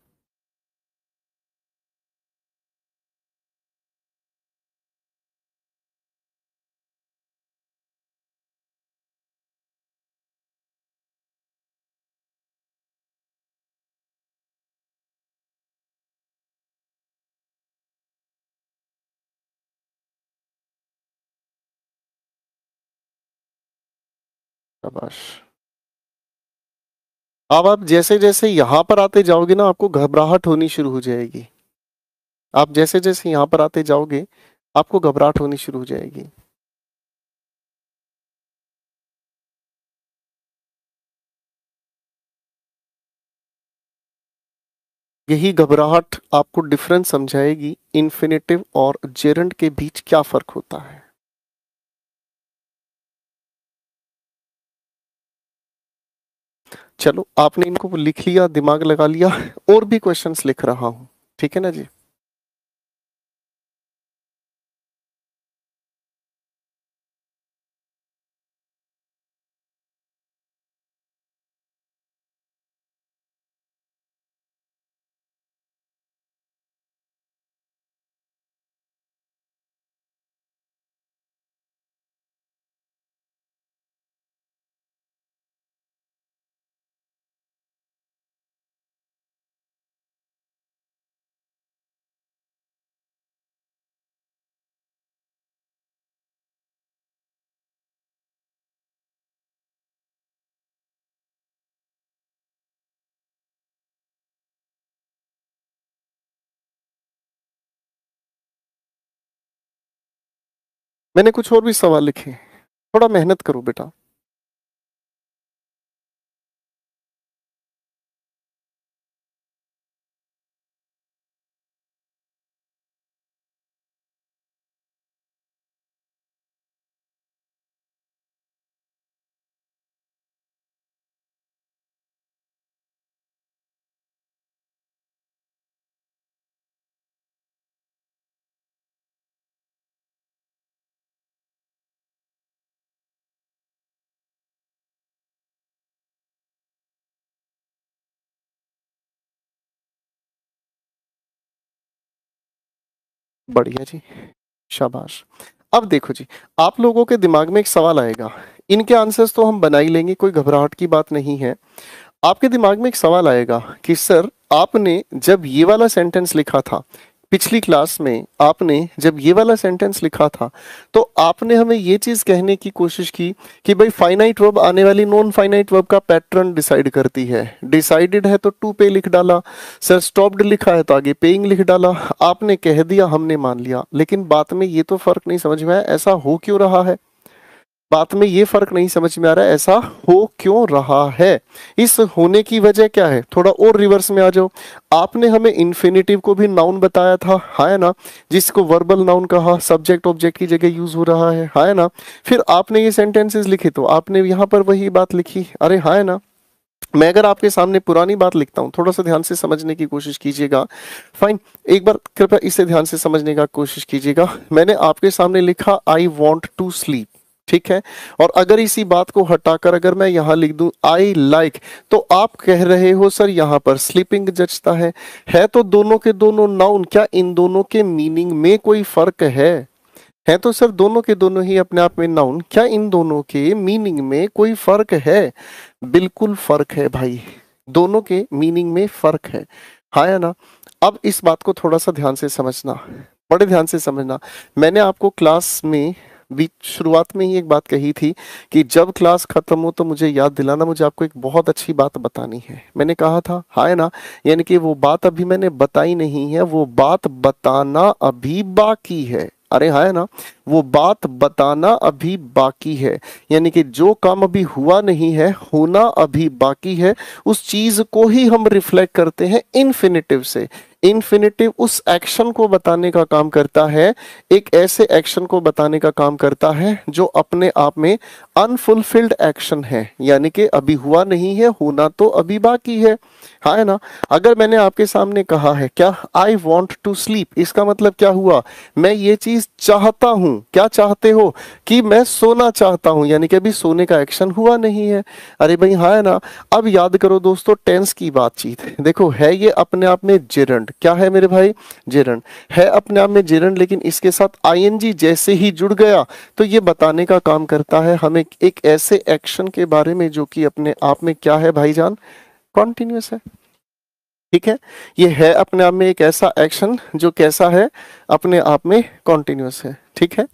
Pra baixo. अब आप जैसे जैसे यहां पर आते जाओगे ना आपको घबराहट होनी शुरू हो जाएगी आप जैसे जैसे यहां पर आते जाओगे आपको घबराहट होनी शुरू हो जाएगी यही घबराहट आपको डिफरेंस समझाएगी इन्फिनेटिव और जेरेंट के बीच क्या फर्क होता है चलो आपने इनको लिख लिया दिमाग लगा लिया और भी क्वेश्चंस लिख रहा हूं ठीक है ना जी मैंने कुछ और भी सवाल लिखे थोड़ा मेहनत करो बेटा बढ़िया जी शाबाश अब देखो जी आप लोगों के दिमाग में एक सवाल आएगा इनके आंसर्स तो हम बना ही लेंगे कोई घबराहट की बात नहीं है आपके दिमाग में एक सवाल आएगा कि सर आपने जब ये वाला सेंटेंस लिखा था पिछली क्लास में आपने जब ये वाला सेंटेंस लिखा था तो आपने हमें ये चीज कहने की कोशिश की कि भाई फाइनाइट वर्ब आने वाली नॉन फाइनाइट वर्ब का पैटर्न डिसाइड करती है डिसाइडेड है तो टू पे लिख डाला सर स्टॉप्ड लिखा है तो आगे पेइंग लिख डाला आपने कह दिया हमने मान लिया लेकिन बात में ये तो फर्क नहीं समझ में आया ऐसा हो क्यों रहा है बात में ये फर्क नहीं समझ में आ रहा है ऐसा हो क्यों रहा है इस होने की वजह क्या है थोड़ा और रिवर्स में आ जाओ आपने हमें इन्फिनेटिव को भी नाउन बताया था हाय ना जिसको वर्बल नाउन कहा सब्जेक्ट ऑब्जेक्ट की जगह यूज हो रहा है हाय ना फिर आपने ये सेंटेंसेस लिखे तो आपने यहाँ पर वही बात लिखी अरे है ना मैं अगर आपके सामने पुरानी बात लिखता हूँ थोड़ा सा ध्यान से समझने की कोशिश कीजिएगा फाइन एक बार कृपया इसे ध्यान से समझने का कोशिश कीजिएगा मैंने आपके सामने लिखा आई वॉन्ट टू स्लीप ठीक है और अगर इसी बात को हटाकर अगर मैं यहाँ लिख दूं आई लाइक तो आप कह रहे हो सर यहाँ पर स्लीपिंग जचता है है तो दोनों के दोनों नाउन क्या इन दोनों के मीनिंग में कोई फर्क है है तो सर दोनों के दोनों ही अपने आप में नाउन क्या इन दोनों के मीनिंग में कोई फर्क है बिल्कुल फर्क है भाई दोनों के मीनिंग में फर्क है हा या ना अब इस बात को थोड़ा सा ध्यान से समझना बड़े ध्यान से समझना मैंने आपको क्लास में बीच शुरुआत में ही एक बात कही थी कि जब क्लास खत्म हो तो मुझे याद दिलाना मुझे आपको एक बहुत अच्छी बात बतानी है मैंने कहा था हाय ना यानी कि वो बात अभी मैंने बताई नहीं है वो बात बताना अभी बाकी है अरे हाय ना वो बात बताना अभी बाकी है यानी कि जो काम अभी हुआ नहीं है होना अभी बाकी है उस चीज को ही हम रिफ्लेक्ट करते हैं इन्फिनेटिव से इन्फिनेटिव उस एक्शन को बताने का काम करता है एक ऐसे एक्शन को बताने का काम करता है जो अपने आप में अनफुलफिल्ड एक्शन है यानी कि अभी हुआ नहीं है होना तो अभी बाकी है हा है ना अगर मैंने आपके सामने कहा है क्या आई वॉन्ट टू स्लीप इसका मतलब क्या हुआ मैं ये चीज चाहता हूं क्या चाहते हो कि मैं सोना चाहता हूं यानी कि अभी सोने का एक्शन हुआ नहीं है अरे भाई हा है ना अब याद करो दोस्तों टेंस की बातचीत देखो है ये अपने आप में जिरण जेरंड क्या है मेरे भाई जेरंड है अपने आप में जेरंड लेकिन इसके साथ आईएनजी जैसे ही जुड़ गया तो ये बताने का काम करता है हमें एक ऐसे एक्शन के बारे में जो कि अपने आप में क्या है भाईजान कॉन्टिन्यूस है ठीक है ये है अपने आप में एक ऐसा एक्शन जो कैसा है अपने आप में कॉन्टिन्यूस है ठीक है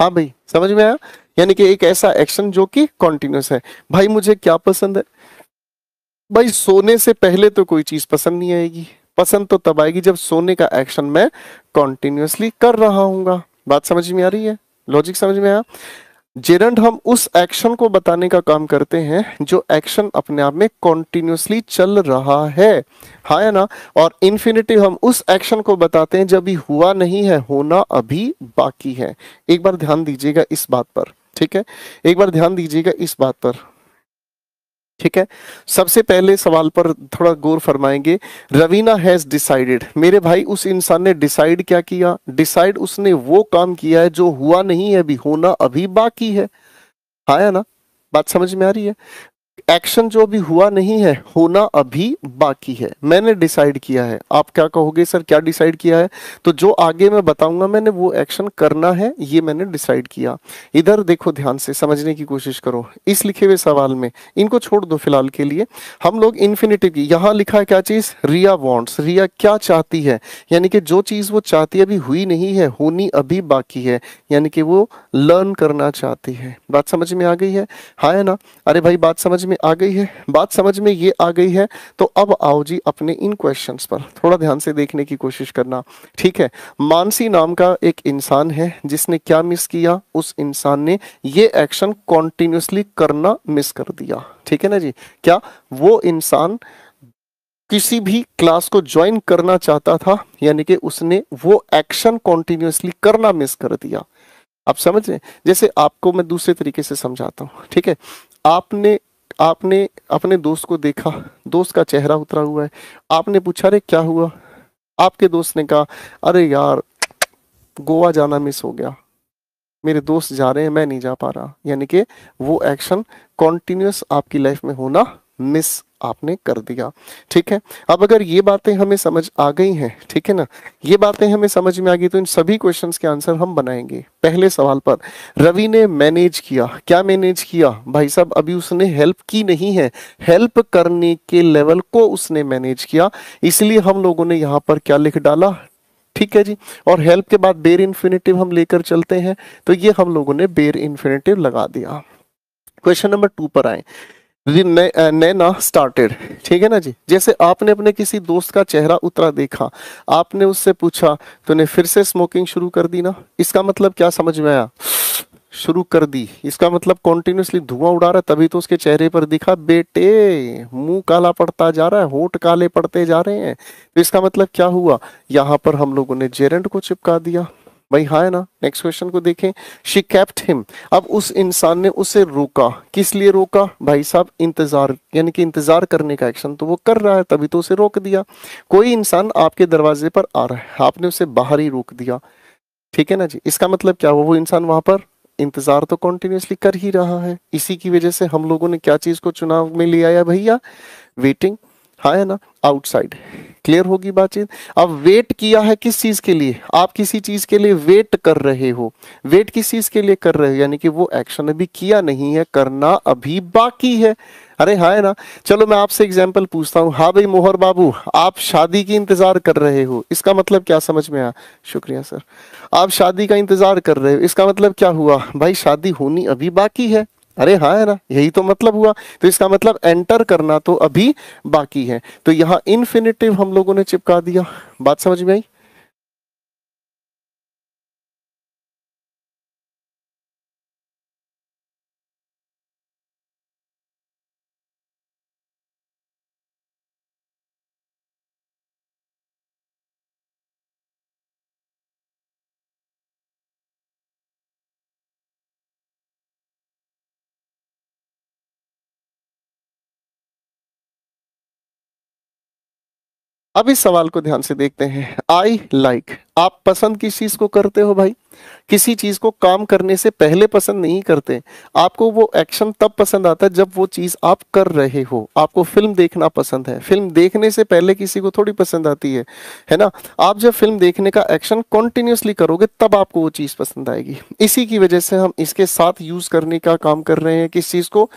हाँ भाई समझ में आया यानी कि एक ऐसा एक्शन जो कि कॉन्टिन्यूस है भाई मुझे क्या पसंद है भाई सोने से पहले तो कोई चीज पसंद नहीं आएगी पसंद तो तब आएगी जब सोने का एक्शन मैं कॉन्टिन्यूसली कर रहा हूँ बात समझ में आ रही है लॉजिक समझ में आया जेरंड हम उस एक्शन को बताने का काम करते हैं जो एक्शन अपने आप में कॉन्टिन्यूसली चल रहा है हाँ या ना और इन्फिनेटिव हम उस एक्शन को बताते हैं जब भी हुआ नहीं है होना अभी बाकी है एक बार ध्यान दीजिएगा इस बात पर ठीक है एक बार ध्यान दीजिएगा इस बात पर ठीक है सबसे पहले सवाल पर थोड़ा गौर फरमाएंगे रवीना हैज डिसाइडेड मेरे भाई उस इंसान ने डिसाइड क्या किया डिसाइड उसने वो काम किया है जो हुआ नहीं है अभी होना अभी बाकी है आया हाँ ना बात समझ में आ रही है एक्शन जो अभी हुआ नहीं है होना अभी बाकी है मैंने डिसाइड किया है आप क्या कहोगे सर क्या डिसाइड किया है तो जो आगे मैं बताऊंगा मैंने वो एक्शन करना है ये मैंने डिसाइड किया इधर देखो ध्यान से समझने की कोशिश करो इस लिखे हुए सवाल में इनको छोड़ दो फिलहाल के लिए हम लोग इन्फिनेटिव की यहाँ लिखा है क्या चीज रिया वॉन्ट्स रिया क्या चाहती है यानी कि जो चीज वो चाहती अभी हुई नहीं है होनी अभी बाकी है यानी कि वो लर्न करना चाहती है बात समझ में आ गई है हाँ है ना अरे भाई बात समझ में आ गई है बात समझ में ये आ गई है तो अब आओ जी अपने इन क्वेश्चंस पर थोड़ा ध्यान से देखने की कोशिश करना ठीक है मानसी नाम का एक इंसान है जिसने क्या मिस किया उस इंसान ने ये एक्शन कॉन्टिन्यूसली करना मिस कर दिया ठीक है ना जी क्या वो इंसान किसी भी क्लास को ज्वाइन करना चाहता था यानी कि उसने वो एक्शन कॉन्टिन्यूसली करना मिस कर दिया आप समझ रहे जैसे आपको मैं दूसरे तरीके से समझाता हूँ ठीक है आपने आपने अपने दोस्त को देखा दोस्त का चेहरा उतरा हुआ है आपने पूछा अरे क्या हुआ आपके दोस्त ने कहा अरे यार गोवा जाना मिस हो गया मेरे दोस्त जा रहे हैं मैं नहीं जा पा रहा यानी कि वो एक्शन कॉन्टिन्यूस आपकी लाइफ में होना मिस आपने कर दिया ठीक है अब अगर ये बातें हमें समझ आ गई हैं ठीक है ना ये बातें हमें समझ में आ गई तो इन सभी क्वेश्चंस के आंसर हम बनाएंगे पहले सवाल पर रवि ने मैनेज किया क्या मैनेज किया भाई साहब अभी उसने हेल्प की नहीं है हेल्प करने के लेवल को उसने मैनेज किया इसलिए हम लोगों ने यहाँ पर क्या लिख डाला ठीक है जी और हेल्प के बाद बेर इन्फिनेटिव हम लेकर चलते हैं तो ये हम लोगों ने बेर इन्फिनेटिव लगा दिया क्वेश्चन नंबर टू पर आए नैना स्टार्टेड ठीक है ना जी जैसे आपने अपने किसी दोस्त का चेहरा उतरा देखा आपने उससे पूछा ने फिर से स्मोकिंग शुरू कर दी ना इसका मतलब क्या समझ में आया शुरू कर दी इसका मतलब कॉन्टिन्यूसली धुआं उड़ा रहा है तभी तो उसके चेहरे पर दिखा बेटे मुंह काला पड़ता जा रहा है होठ काले पड़ते जा रहे हैं तो इसका मतलब क्या हुआ यहाँ पर हम लोगों ने जेरेंट को चिपका दिया भाई हाँ है ना नेक्स्ट क्वेश्चन को देखें शी कैप्ट हिम अब उस इंसान ने उसे रोका किस लिए रोका भाई साहब इंतजार यानी कि इंतजार करने का एक्शन तो वो कर रहा है तभी तो उसे रोक दिया कोई इंसान आपके दरवाजे पर आ रहा है आपने उसे बाहर ही रोक दिया ठीक है ना जी इसका मतलब क्या हुआ वो इंसान वहां पर इंतजार तो कॉन्टिन्यूसली कर ही रहा है इसी की वजह से हम लोगों ने क्या चीज को चुनाव में ले आया भैया वेटिंग हाँ है ना आउटसाइड क्लियर होगी बातचीत अब वेट किया है किस चीज के लिए आप किसी चीज के लिए वेट कर रहे हो वेट किस चीज के लिए कर रहे हो यानी कि वो एक्शन अभी किया नहीं है करना अभी बाकी है अरे हाँ है ना चलो मैं आपसे एग्जांपल पूछता हूँ हाँ भाई मोहर बाबू आप शादी की इंतजार कर रहे हो इसका मतलब क्या समझ में आया शुक्रिया सर आप शादी का इंतजार कर रहे हो इसका मतलब क्या हुआ भाई शादी होनी अभी बाकी है अरे हाँ है ना यही तो मतलब हुआ तो इसका मतलब एंटर करना तो अभी बाकी है तो यहाँ इनफिनिटिव हम लोगों ने चिपका दिया बात समझ में आई अब इस सवाल को ध्यान से देखते हैं आई लाइक like. आप पसंद किस चीज को करते हो भाई किसी चीज को काम करने से पहले पसंद नहीं करते आपको वो एक्शन तब पसंद आता है जब वो चीज आप कर रहे हो आपको फिल्म देखना पसंद है फिल्म देखने से पहले किसी को थोड़ी पसंद आती है है ना आप जब फिल्म देखने का एक्शन कॉन्टिन्यूसली करोगे तब आपको वो चीज पसंद आएगी इसी की वजह से हम इसके साथ यूज करने का काम कर रहे हैं किस चीज को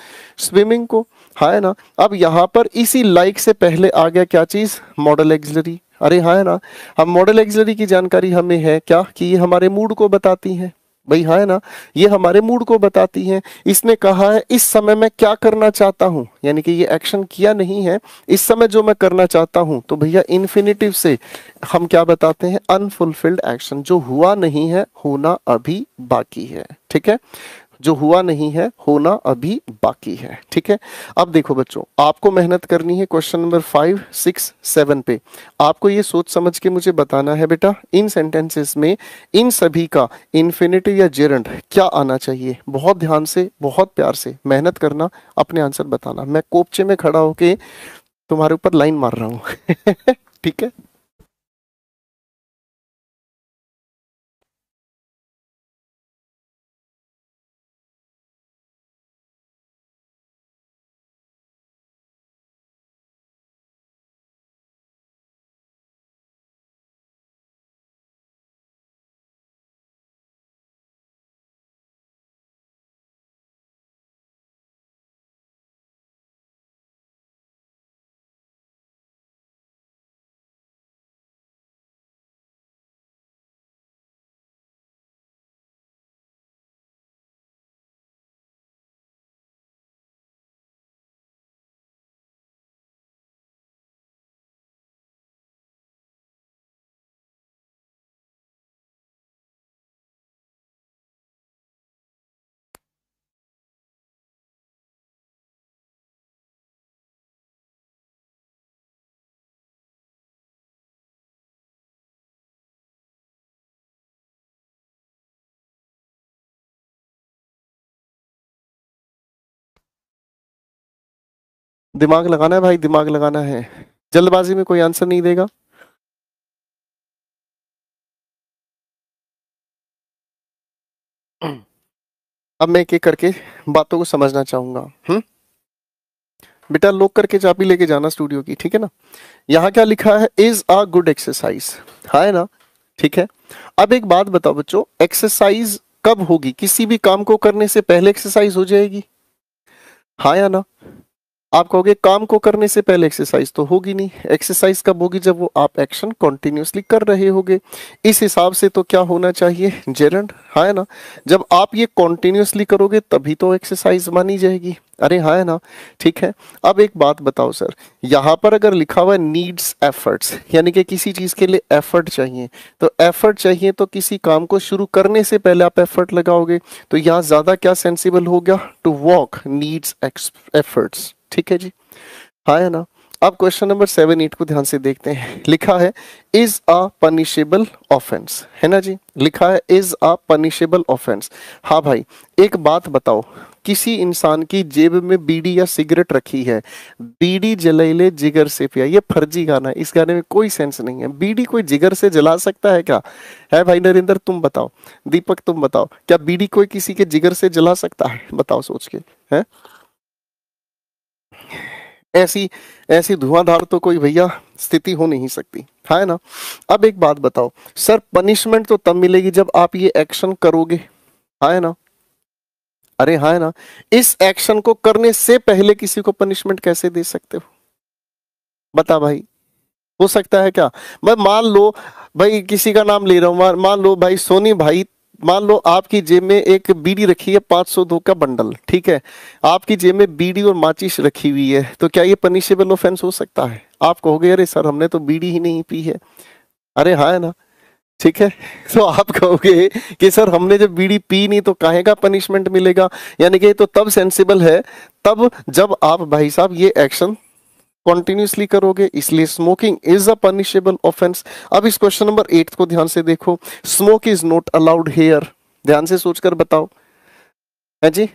स्विमिंग को हाँ है ना अब यहाँ पर इसी लाइक से पहले आ गया क्या चीज़ मॉडल एक्सलरी अरे हाँ है ना हम मॉडल एक्सलरी की जानकारी हमें है क्या कि ये हमारे मूड को बताती है भाई हाँ है ना ये हमारे मूड को बताती है इसने कहा है इस समय मैं क्या करना चाहता हूँ यानी कि ये एक्शन किया नहीं है इस समय जो मैं करना चाहता हूं तो भैया इन्फिनेटिव से हम क्या बताते हैं अनफुलफिल्ड एक्शन जो हुआ नहीं है होना अभी बाकी है ठीक है जो हुआ नहीं है होना अभी बाकी है ठीक है अब देखो बच्चों आपको मेहनत करनी है question number five six seven पे आपको ये सोच समझ के मुझे बताना है बेटा इन सेंटेंसेस में इन सभी का इन्फिनेटिव या जेरंट क्या आना चाहिए बहुत ध्यान से बहुत प्यार से मेहनत करना अपने आंसर बताना मैं कोपचे में खड़ा होके तुम्हारे ऊपर लाइन मार रहा हूँ ठीक है दिमाग लगाना है भाई दिमाग लगाना है जल्दबाजी में कोई आंसर नहीं देगा अब मैं एक एक करके बातों को समझना चाहूंगा हम्म बेटा लोक करके चाबी लेके जाना स्टूडियो की ठीक है ना यहाँ क्या लिखा है इज अ गुड एक्सरसाइज है ना ठीक है अब एक बात बताओ बच्चों एक्सरसाइज कब होगी किसी भी काम को करने से पहले एक्सरसाइज हो जाएगी हाँ या ना आप कहोगे काम को करने से पहले एक्सरसाइज तो होगी नहीं एक्सरसाइज कब होगी जब वो आप एक्शन कॉन्टिन्यूसली कर रहे होगे इस हिसाब से तो क्या होना चाहिए जेरंड हाँ है ना जब आप ये कॉन्टिन्यूसली करोगे तभी तो एक्सरसाइज मानी जाएगी अरे हाँ है ना ठीक है अब एक बात बताओ सर यहाँ पर अगर लिखा हुआ नीड्स एफर्ट्स यानी कि किसी चीज़ के लिए एफर्ट चाहिए तो एफर्ट चाहिए तो किसी काम को शुरू करने से पहले आप एफर्ट लगाओगे तो यहाँ ज़्यादा क्या सेंसिबल हो गया टू वॉक नीड्स एफर्ट्स ठीक है जी आया हाँ ना अब क्वेश्चन नंबर सेवन एट को ध्यान से देखते हैं लिखा है इज अ पनिशेबल ऑफेंस है ना जी लिखा है इज अ पनिशेबल ऑफेंस हाँ भाई एक बात बताओ किसी इंसान की जेब में बीड़ी या सिगरेट रखी है बीड़ी जलेले जिगर से पिया ये फर्जी गाना है इस गाने में कोई सेंस नहीं है बीड़ी कोई जिगर से जला सकता है क्या है भाई नरेंद्र तुम बताओ दीपक तुम बताओ क्या बीड़ी कोई किसी के जिगर से जला सकता है बताओ सोच के है ऐसी ऐसी धुआंधार तो कोई भैया स्थिति हो नहीं सकती है ना अब एक बात बताओ सर पनिशमेंट तो तब मिलेगी जब आप ये एक्शन करोगे है ना अरे है हाँ ना इस एक्शन को करने से पहले किसी को पनिशमेंट कैसे दे सकते हो बता भाई हो सकता है क्या भाई मान लो भाई किसी का नाम ले रहा हूं मान लो भाई सोनी भाई मान लो आपकी जेब में एक बीड़ी रखी है दो का बंडल ठीक है आपकी जेब में बीड़ी और माचिस रखी हुई है तो क्या ये पनिशेबल ऑफेंस हो सकता है आप कहोगे अरे सर हमने तो बीड़ी ही नहीं पी है अरे हाँ है ना ठीक है तो आप कहोगे कि सर हमने जब बीड़ी पी नहीं तो काहे का पनिशमेंट मिलेगा यानी कि तो तब सेंसिबल है तब जब आप भाई साहब ये एक्शन कंटिन्यूसली करोगे इसलिए smoking is a punishable offence अब इस क्वेश्चन नंबर एट को ध्यान से देखो smoke is not allowed here ध्यान से सोचकर बताओ है जी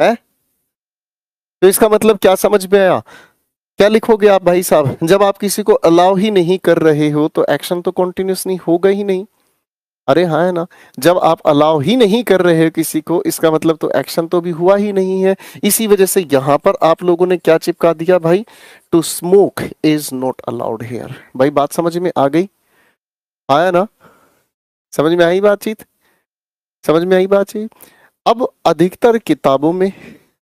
है तो इसका मतलब क्या समझ में आया क्या लिखोगे आप भाई साहब जब आप किसी को अलाउ ही नहीं कर रहे हो तो एक्शन तो कॉन्टिन्यूस नहीं होगा ही नहीं अरे हाँ है ना जब आप अलाउ ही नहीं कर रहे हो किसी को इसका मतलब तो एक्शन तो भी हुआ ही नहीं है इसी वजह से यहाँ पर आप लोगों ने क्या चिपका दिया भाई to smoke is not allowed here भाई बात समझ में आ गई आया ना समझ में आई बातचीत समझ में आई बातचीत अब अधिकतर किताबों में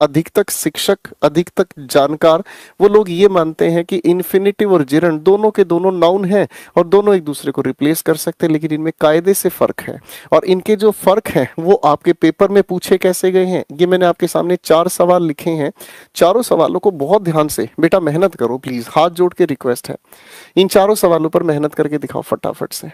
अधिक तक शिक्षक अधिक तक जानकार वो लोग ये मानते हैं कि इन्फिनेटिव और जिरण दोनों के दोनों नाउन हैं और दोनों एक दूसरे को रिप्लेस कर सकते हैं लेकिन इनमें कायदे से फर्क है और इनके जो फर्क हैं वो आपके पेपर में पूछे कैसे गए हैं ये मैंने आपके सामने चार सवाल लिखे हैं चारों सवालों को बहुत ध्यान से बेटा मेहनत करो प्लीज हाथ जोड़ के रिक्वेस्ट है इन चारों सवालों पर मेहनत करके दिखाओ फटाफट से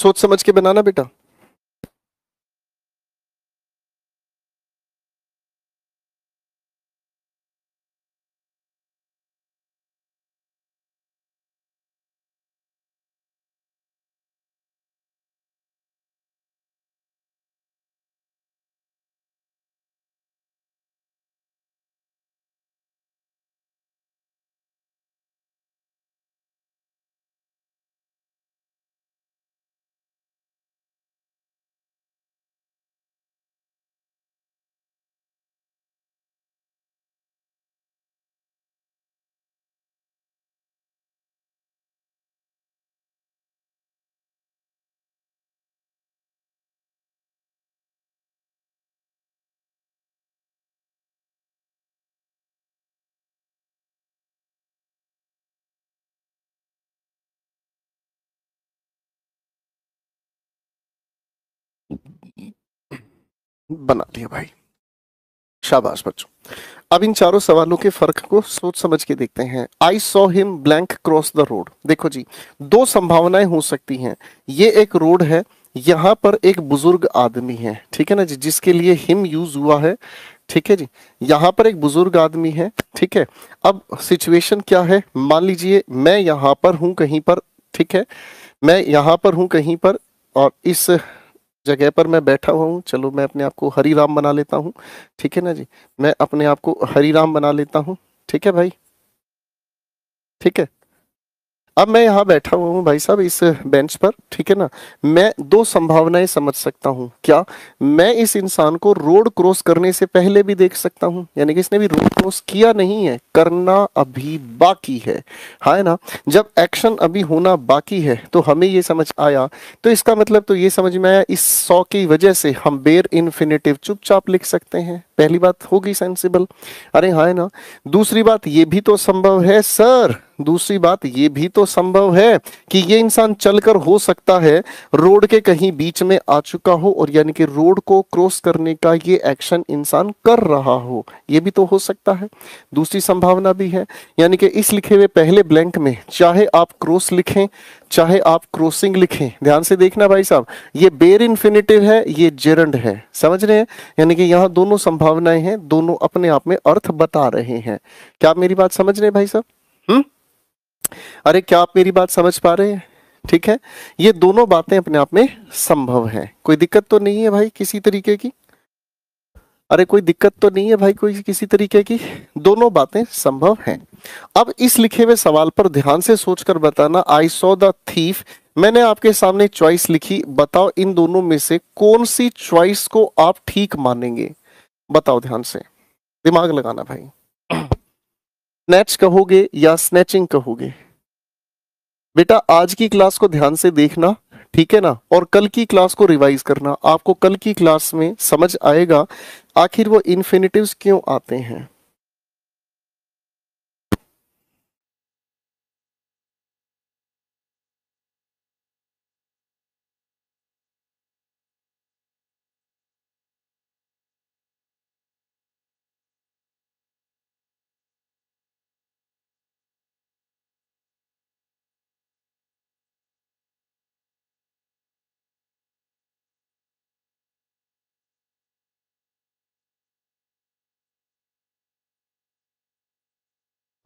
सोच समझ के बनाना बेटा बना दिया भाई शाबाश बच्चों अब इन चारों सवालों के फर्क को सोच समझ के देखते हैं I saw him blank cross the road देखो जी दो संभावनाएं हो सकती हैं ये एक रोड है यहाँ पर एक बुजुर्ग आदमी है ठीक है ना जी जिसके लिए हिम यूज हुआ है ठीक है जी यहाँ पर एक बुजुर्ग आदमी है ठीक है अब सिचुएशन क्या है मान लीजिए मैं यहाँ पर हूँ कहीं पर ठीक है मैं यहाँ पर हूँ कहीं पर और इस जगह पर मैं बैठा हुआ हूँ चलो मैं अपने आप को हरी राम बना लेता हूँ ठीक है ना जी मैं अपने आप को हरी राम बना लेता हूँ ठीक है भाई ठीक है अब मैं यहाँ बैठा हुआ हूँ भाई साहब इस बेंच पर ठीक है ना मैं दो संभावनाएं समझ सकता हूँ क्या मैं इस इंसान को रोड क्रॉस करने से पहले भी देख सकता हूँ यानी कि इसने भी रोड क्रॉस किया नहीं है करना अभी बाकी है हाँ ना जब एक्शन अभी होना बाकी है तो हमें ये समझ आया तो इसका मतलब तो ये समझ में आया इस सौ की वजह से हम बेर इन्फिनेटिव चुपचाप लिख सकते हैं पहली बात होगी सेंसिबल अरे हाँ ना दूसरी बात ये भी तो संभव है सर दूसरी बात ये भी तो संभव है कि ये इंसान चलकर हो सकता है रोड के कहीं बीच में आ चुका हो और यानी कि रोड को क्रॉस करने का ये एक्शन इंसान कर रहा हो ये भी तो हो सकता है दूसरी संभावना भी है यानी कि इस लिखे हुए पहले ब्लैंक में चाहे आप क्रॉस लिखें चाहे आप क्रॉसिंग लिखें ध्यान से देखना भाई साहब ये बेर इन्फिनेटिव है ये जेरंड है समझ रहे हैं यानी कि यहाँ दोनों संभावनाएं हैं दोनों अपने आप में अर्थ बता रहे हैं क्या आप मेरी बात समझ रहे हैं भाई साहब हम्म अरे क्या आप मेरी बात समझ पा रहे हैं ठीक है ये दोनों बातें अपने आप में संभव है कोई दिक्कत तो नहीं है भाई किसी तरीके की अरे कोई दिक्कत तो नहीं है भाई कोई किसी तरीके की दोनों बातें संभव हैं अब इस लिखे हुए सवाल पर ध्यान से सोचकर बताना आई सो द थीफ मैंने आपके सामने चॉइस लिखी बताओ इन दोनों में से कौन सी चॉइस को आप ठीक मानेंगे बताओ ध्यान से दिमाग लगाना भाई स्नैच कहोगे या स्नैचिंग कहोगे बेटा आज की क्लास को ध्यान से देखना ठीक है ना और कल की क्लास को रिवाइज करना आपको कल की क्लास में समझ आएगा आखिर वो इन्फिनेटिव्स क्यों आते हैं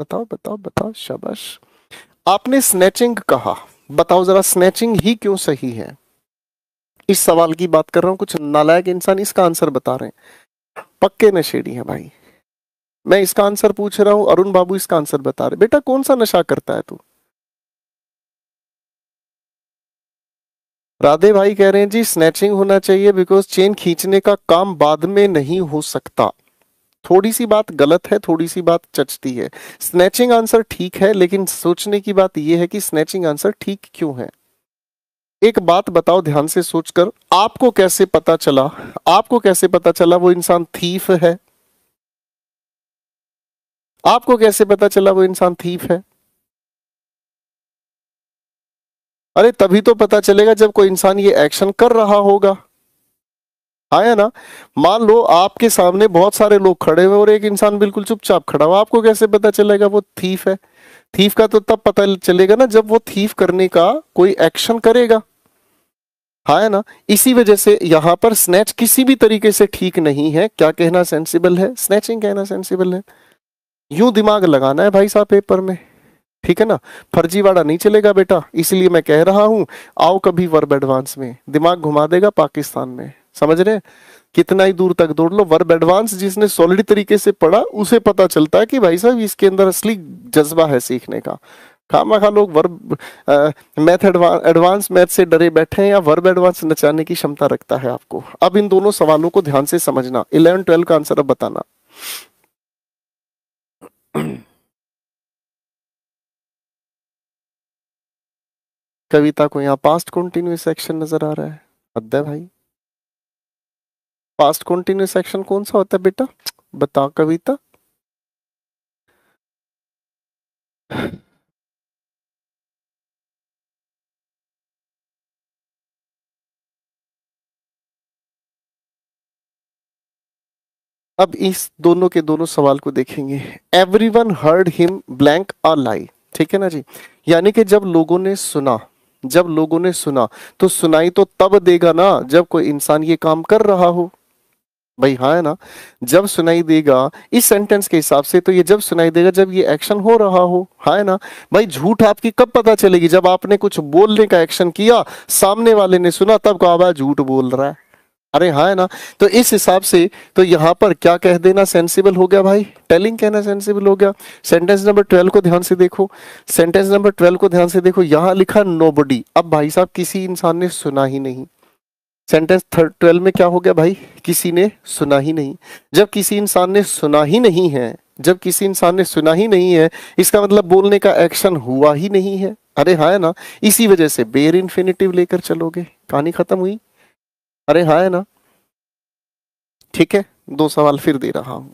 बताओ बताओ बताओ शाबाश आपने स्नेचिंग कहा बताओ जरा स्नेचिंग ही क्यों सही है इस सवाल की बात कर रहा हूं कुछ नालायक इंसान इसका आंसर बता रहे हैं पक्के नशेड़ी है भाई मैं इसका आंसर पूछ रहा हूं अरुण बाबू इसका आंसर बता रहे बेटा कौन सा नशा करता है तू राधे भाई कह रहे हैं जी स्नैचिंग होना चाहिए बिकॉज चेन खींचने का काम बाद में नहीं हो सकता थोड़ी सी बात गलत है थोड़ी सी बात चचती है स्नैचिंग आंसर ठीक है लेकिन सोचने की बात यह है कि स्नैचिंग आंसर ठीक क्यों है एक बात बताओ ध्यान से सोचकर आपको कैसे पता चला आपको कैसे पता चला वो इंसान थीफ है आपको कैसे पता चला वो इंसान थीफ है अरे तभी तो पता चलेगा जब कोई इंसान ये एक्शन कर रहा होगा आया हाँ, ना मान लो आपके सामने बहुत सारे लोग खड़े हुए और एक इंसान बिल्कुल चुपचाप खड़ा हुआ आपको कैसे पता चलेगा वो थीफ है थीफ का तो तब पता चलेगा ना जब वो थीफ करने का कोई एक्शन करेगा हाँ है ना इसी वजह से यहाँ पर स्नैच किसी भी तरीके से ठीक नहीं है क्या कहना सेंसिबल है स्नैचिंग कहना सेंसिबल है यूं दिमाग लगाना है भाई साहब पेपर में ठीक है ना फर्जीवाड़ा नहीं चलेगा बेटा इसलिए मैं कह रहा हूं आओ कभी वर्ब एडवांस में दिमाग घुमा देगा पाकिस्तान में समझ रहे कितना ही दूर तक दौड़ लो वर्ब एडवांस जिसने सॉलिड तरीके से पढ़ा उसे पता चलता है कि भाई साहब इसके अंदर असली जज्बा है सीखने का खामा खा लोग वर्ब मैथ एडवांस मैथ से डरे बैठे हैं या वर्ब एडवांस नचाने की क्षमता रखता है आपको अब इन दोनों सवालों को ध्यान से समझना इलेवन ट्वेल्व का आंसर अब बताना कविता को यहाँ पास्ट कंटिन्यूस सेक्शन नजर आ रहा है अद्दे भाई पास्ट कंटिन्यूस एक्शन कौन सा होता है बेटा बता कविता अब इस दोनों के दोनों सवाल को देखेंगे every one heard him blank are lie ठीक है ना जी यानी कि जब लोगों ने सुना जब लोगों ने सुना तो सुनाई तो तब देगा ना जब कोई इंसान ये काम कर रहा हो भाई हाँ है ना जब सुनाई देगा इस सेंटेंस के हिसाब से तो ये जब सुनाई देगा जब ये एक्शन हो रहा हो हाँ है ना भाई झूठ आपकी कब पता चलेगी जब आपने कुछ बोलने का एक्शन किया सामने वाले ने सुना तब कहा भाई झूठ बोल रहा है अरे हाँ है ना तो इस हिसाब से तो यहाँ पर क्या कह देना सेंसिबल हो गया भाई टेलिंग कहना सेंसिबल हो गया सेंटेंस नंबर ट्वेल्व को ध्यान से देखो सेंटेंस नंबर ट्वेल्व को ध्यान से देखो यहाँ लिखा नो अब भाई साहब किसी इंसान ने सुना ही नहीं सेंटेंस थर्ड ट्वेल्व में क्या हो गया भाई किसी ने सुना ही नहीं जब किसी इंसान ने सुना ही नहीं है जब किसी इंसान ने सुना ही नहीं है इसका मतलब बोलने का एक्शन हुआ ही नहीं है अरे हाँ है ना इसी वजह से बेर इन्फिनेटिव लेकर चलोगे कहानी खत्म हुई अरे हाँ है ना ठीक है दो सवाल फिर दे रहा हूं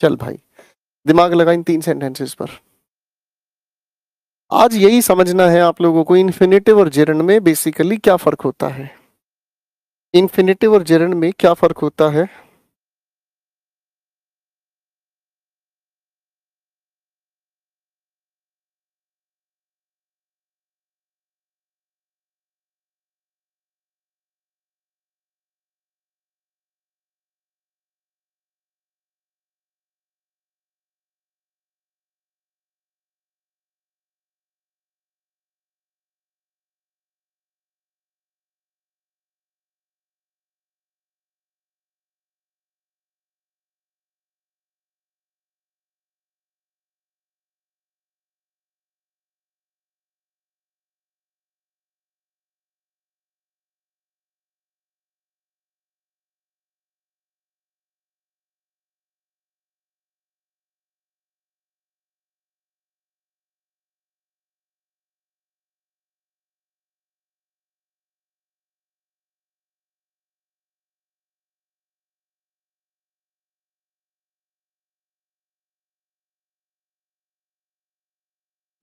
चल भाई दिमाग लगा इन तीन सेंटेंसेस पर आज यही समझना है आप लोगों को इन्फिनेटिव और जेरन में बेसिकली क्या फर्क होता है इन्फिनेटिव और जेरन में क्या फर्क होता है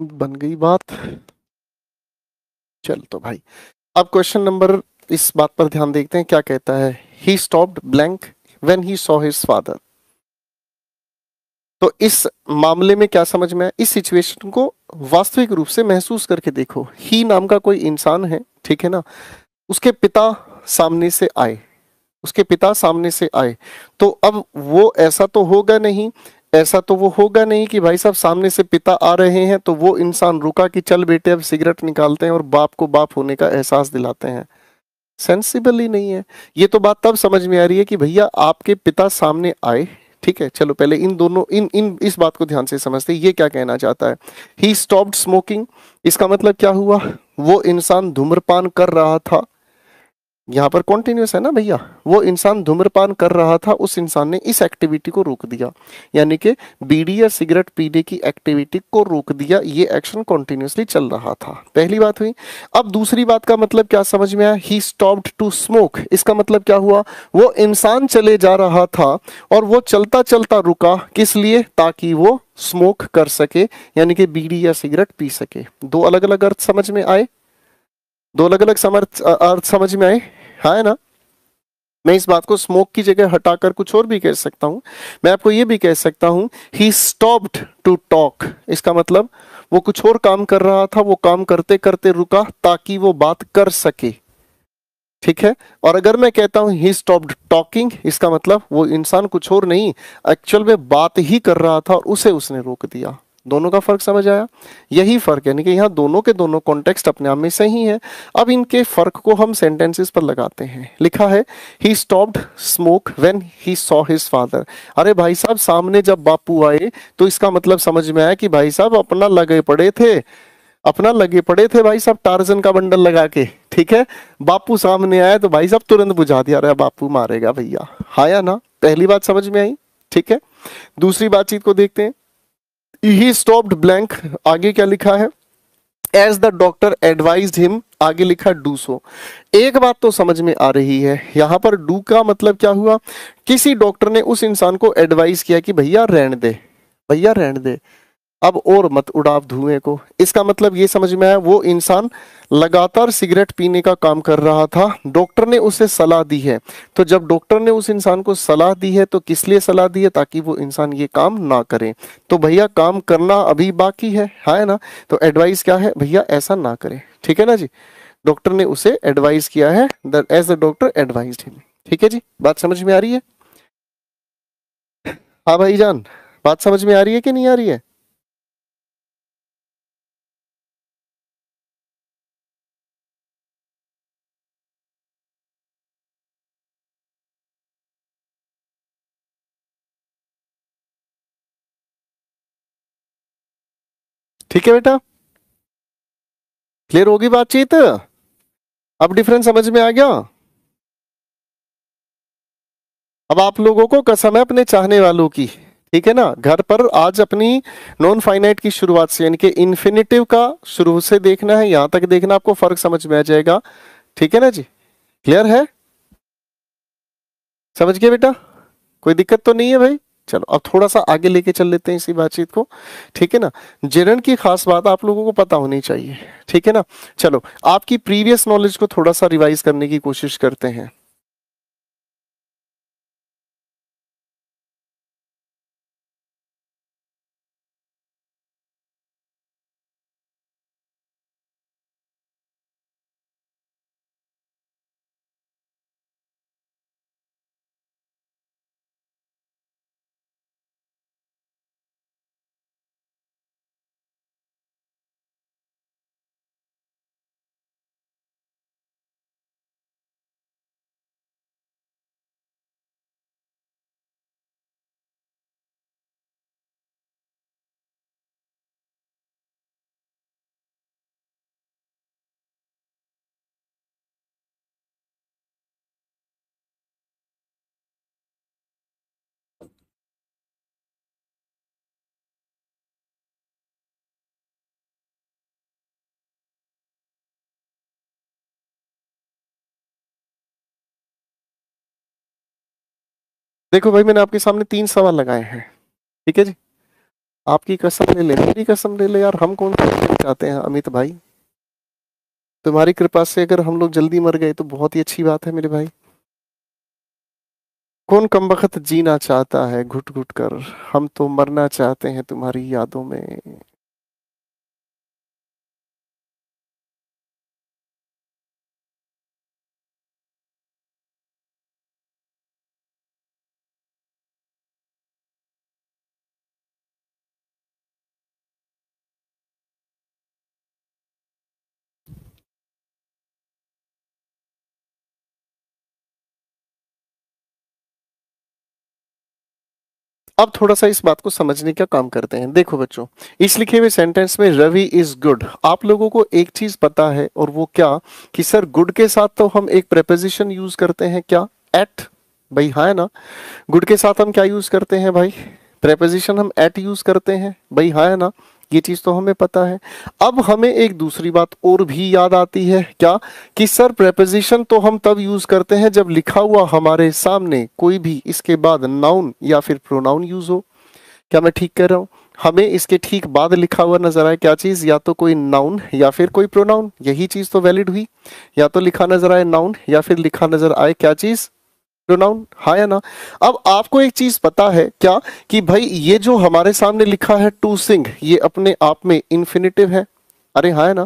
बन गई बात चल तो भाई अब क्वेश्चन नंबर इस बात पर ध्यान देखते हैं क्या कहता है he stopped blank when he saw his father तो इस मामले में क्या समझ में आया इस सिचुएशन को वास्तविक रूप से महसूस करके देखो ही नाम का कोई इंसान है ठीक है ना उसके पिता सामने से आए उसके पिता सामने से आए तो अब वो ऐसा तो होगा नहीं ऐसा तो वो होगा नहीं कि भाई साहब सामने से पिता आ रहे हैं तो वो इंसान रुका कि चल बेटे अब सिगरेट निकालते हैं और बाप को बाप होने का एहसास दिलाते हैं सेंसिबल ही नहीं है ये तो बात तब समझ में आ रही है कि भैया आपके पिता सामने आए ठीक है चलो पहले इन दोनों इन इन इस बात को ध्यान से समझते ये क्या कहना चाहता है ही स्टॉप्ड स्मोकिंग इसका मतलब क्या हुआ वो इंसान धूम्रपान कर रहा था यहाँ पर कॉन्टिन्यूस है ना भैया वो इंसान धूम्रपान कर रहा था उस इंसान ने इस एक्टिविटी को रोक दिया यानी कि बीड़ी या सिगरेट पीने की एक्टिविटी को रोक दिया ये एक्शन कॉन्टिन्यूसली चल रहा था पहली बात हुई अब दूसरी बात का मतलब क्या समझ में आया ही स्टॉप्ड टू स्मोक इसका मतलब क्या हुआ वो इंसान चले जा रहा था और वो चलता चलता रुका किस लिए ताकि वो स्मोक कर सके यानी कि बीड़ी या सिगरेट पी सके दो अलग अलग अर्थ समझ में आए दो अलग अलग समर्थ अर्थ समझ में आए हाँ है ना मैं इस बात को स्मोक की जगह हटाकर कुछ और भी कह सकता हूं मैं आपको ये भी कह सकता हूं ही स्टॉप्ड टू टॉक इसका मतलब वो कुछ और काम कर रहा था वो काम करते करते रुका ताकि वो बात कर सके ठीक है और अगर मैं कहता हूं ही स्टॉप्ड टॉकिंग इसका मतलब वो इंसान कुछ और नहीं एक्चुअल में बात ही कर रहा था और उसे उसने रोक दिया दोनों का फर्क समझ आया यही फर्क यानी कि यहाँ दोनों के दोनों कॉन्टेक्स्ट अपने आप में सही है अब इनके फर्क को हम सेंटेंसेस पर लगाते हैं लिखा है he stopped smoke when he saw his father अरे भाई साहब सामने जब बापू आए तो इसका मतलब समझ में आया कि भाई साहब अपना लगे पड़े थे अपना लगे पड़े थे भाई साहब टार्जन का बंडल लगा के ठीक है बापू सामने आया तो भाई साहब तुरंत बुझा दिया रहा बापू मारेगा भैया हाया ना पहली बात समझ में आई ठीक है दूसरी बातचीत को देखते हैं ही स्टॉप्ड ब्लैंक आगे क्या लिखा है as the doctor advise him आगे लिखा डू सो एक बात तो समझ में आ रही है यहां पर डू का मतलब क्या हुआ किसी डॉक्टर ने उस इंसान को एडवाइज किया कि भैया रहने दे भैया रहने दे अब और मत उड़ाव धुएं को इसका मतलब ये समझ में आया वो इंसान लगातार सिगरेट पीने का काम कर रहा था डॉक्टर ने उसे सलाह दी है तो जब डॉक्टर ने उस इंसान को सलाह दी है तो किस लिए सलाह दी है ताकि वो इंसान ये काम ना करे तो भैया काम करना अभी बाकी है है ना तो एडवाइस क्या है भैया ऐसा ना करें ठीक है ना जी डॉक्टर ने उसे एडवाइस किया है एज द डॉक्टर एडवाइज ठीक है जी बात समझ में आ रही है हाँ जान बात समझ में आ रही है कि नहीं आ रही है ठीक है बेटा क्लियर होगी बातचीत अब डिफरेंस समझ में आ गया अब आप लोगों को कसम है अपने चाहने वालों की ठीक है ना घर पर आज अपनी नॉन फाइनाइट की शुरुआत से यानी कि इन्फिनेटिव का शुरू से देखना है यहां तक देखना आपको फर्क समझ में आ जाएगा ठीक है ना जी क्लियर है समझ गए बेटा कोई दिक्कत तो नहीं है भाई चलो अब थोड़ा सा आगे लेके चल लेते हैं इसी बातचीत को ठीक है ना जिरण की खास बात आप लोगों को पता होनी चाहिए ठीक है ना चलो आपकी प्रीवियस नॉलेज को थोड़ा सा रिवाइज करने की कोशिश करते हैं देखो भाई मैंने आपके सामने तीन सवाल लगाए हैं ठीक है जी आपकी कसम ले ले मेरी कसम ले ले यार हम कौन चाहते हैं अमित भाई तुम्हारी कृपा से अगर हम लोग जल्दी मर गए तो बहुत ही अच्छी बात है मेरे भाई कौन कम वक्त जीना चाहता है घुट घुट कर हम तो मरना चाहते हैं तुम्हारी यादों में अब थोड़ा सा इस बात को समझने का काम करते हैं देखो बच्चों इस लिखे हुए सेंटेंस में रवि इज गुड आप लोगों को एक चीज पता है और वो क्या कि सर गुड के साथ तो हम एक प्रेपोजिशन यूज करते हैं क्या एट भाई हाँ ना गुड के साथ हम क्या यूज करते हैं भाई प्रेपोजिशन हम एट यूज करते हैं भाई हाँ ना ये चीज तो हमें पता है अब हमें एक दूसरी बात और भी याद आती है क्या कि सर प्रेपोजिशन तो हम तब यूज करते हैं जब लिखा हुआ हमारे सामने कोई भी इसके बाद नाउन या फिर प्रोनाउन यूज हो क्या मैं ठीक कह रहा हूं हमें इसके ठीक बाद लिखा हुआ नजर आए क्या चीज या तो कोई नाउन या फिर कोई प्रोनाउन यही चीज तो वैलिड हुई या तो लिखा नजर आए नाउन या फिर लिखा नजर आए क्या चीज प्रोनाउन हाँ या ना अब आपको एक चीज पता है क्या कि भाई ये जो हमारे सामने लिखा है टू सिंग ये अपने आप में इन्फिनेटिव है अरे हाँ है ना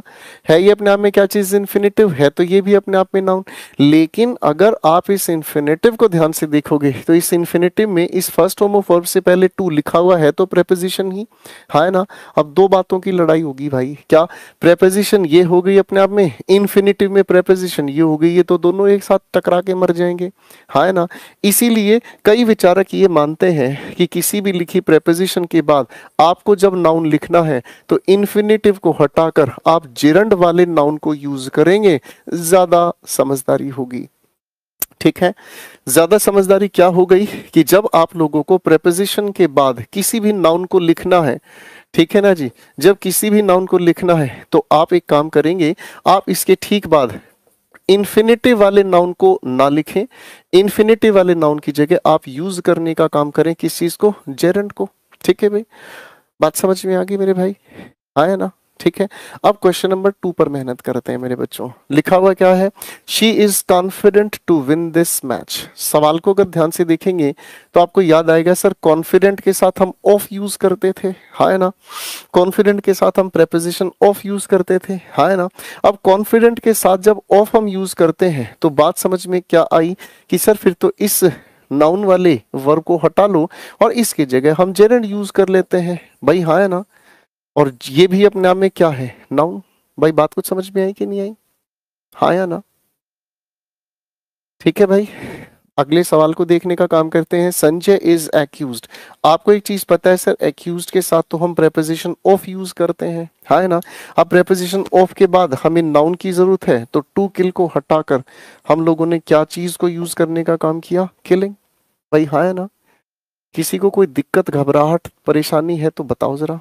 है ये अपने आप में क्या चीज इन्फिनेटिव है तो ये भी अपने आप में नाउन लेकिन अगर आप इस इन्फिनेटिव को ध्यान से देखोगे तो इस इन्फिनेटिव में इस फर्स्ट होम ऑफ से पहले टू लिखा हुआ है तो प्रेपोजिशन ही हाँ है ना अब दो बातों की लड़ाई होगी भाई क्या प्रेपोजिशन ये हो गई अपने आप में इन्फिनेटिव में प्रेपोजिशन ये हो गई ये तो दोनों एक साथ टकरा के मर जाएंगे हाँ है ना इसीलिए कई विचारक ये मानते हैं कि किसी भी लिखी प्रेपोजिशन के बाद आपको जब नाउन लिखना है तो इन्फिनेटिव को हटाकर बेटर आप जेरंड वाले नाउन को यूज करेंगे ज्यादा समझदारी होगी ठीक है ज्यादा समझदारी क्या हो गई कि जब आप लोगों को प्रेपोजिशन के बाद किसी भी नाउन को लिखना है ठीक है ना जी जब किसी भी नाउन को लिखना है तो आप एक काम करेंगे आप इसके ठीक बाद इन्फिनेटिव वाले नाउन को ना लिखें इन्फिनेटिव वाले नाउन की जगह आप यूज करने का काम करें किस चीज को जेरंट को ठीक है भाई बात समझ में आ गई मेरे भाई आया ना ठीक है अब क्वेश्चन नंबर टू पर मेहनत करते हैं मेरे बच्चों लिखा हुआ क्या है she is confident to win this match सवाल को अगर ध्यान से देखेंगे तो आपको याद आएगा सर कॉन्फिडेंट के साथ हम ऑफ यूज करते थे हाँ है ना कॉन्फिडेंट के साथ हम प्रेपोजिशन ऑफ यूज करते थे हाँ है ना अब कॉन्फिडेंट के साथ जब ऑफ हम यूज करते हैं तो बात समझ में क्या आई कि सर फिर तो इस नाउन वाले वर्ब को हटा लो और इसकी जगह हम जेरेंड यूज कर लेते हैं भाई हाँ है ना और ये भी अपने आप में क्या है नाउन भाई बात कुछ समझ में आई कि नहीं आई हाँ या ना ठीक है भाई अगले सवाल को देखने का काम करते हैं संजय इज एक्यूज आपको एक चीज पता है सर एक्यूज के साथ तो हम प्रेपोजिशन ऑफ यूज करते हैं हाँ है ना अब प्रेपोजिशन ऑफ के बाद हमें नाउन की जरूरत है तो टू किल को हटाकर हम लोगों ने क्या चीज को यूज करने का काम किया किलिंग भाई हाँ है ना किसी को कोई दिक्कत घबराहट परेशानी है तो बताओ जरा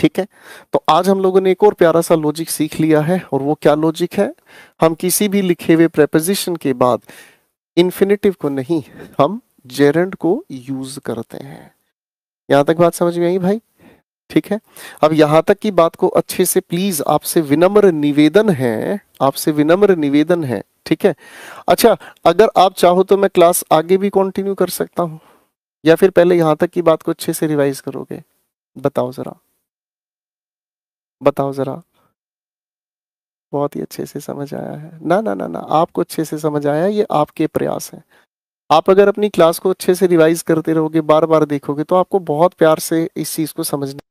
ठीक है तो आज हम लोगों ने एक और प्यारा सा लॉजिक सीख लिया है और वो क्या लॉजिक है हम किसी भी लिखे हुए प्रेपोजिशन के बाद इन्फिनेटिव को नहीं हम जेरेंड को यूज करते हैं यहां तक बात समझ में आई भाई ठीक है अब यहां तक की बात को अच्छे से प्लीज आपसे विनम्र निवेदन है आपसे विनम्र निवेदन है ठीक है अच्छा अगर आप चाहो तो मैं क्लास आगे भी कंटिन्यू कर सकता हूं या फिर पहले यहां तक की बात को अच्छे से रिवाइज करोगे बताओ जरा बताओ ज़रा? बहुत ही अच्छे से समझ आया है। ना, ना, ना, ना, आपको अच्छे से समझ आया है, ये आपके प्रयास हैं। आप अगर अपनी क्लास को अच्छे से रिवाइज़ करते रहोगे, बार-बार देखोगे, तो आपको बहुत प्यार से इस चीज़ को समझना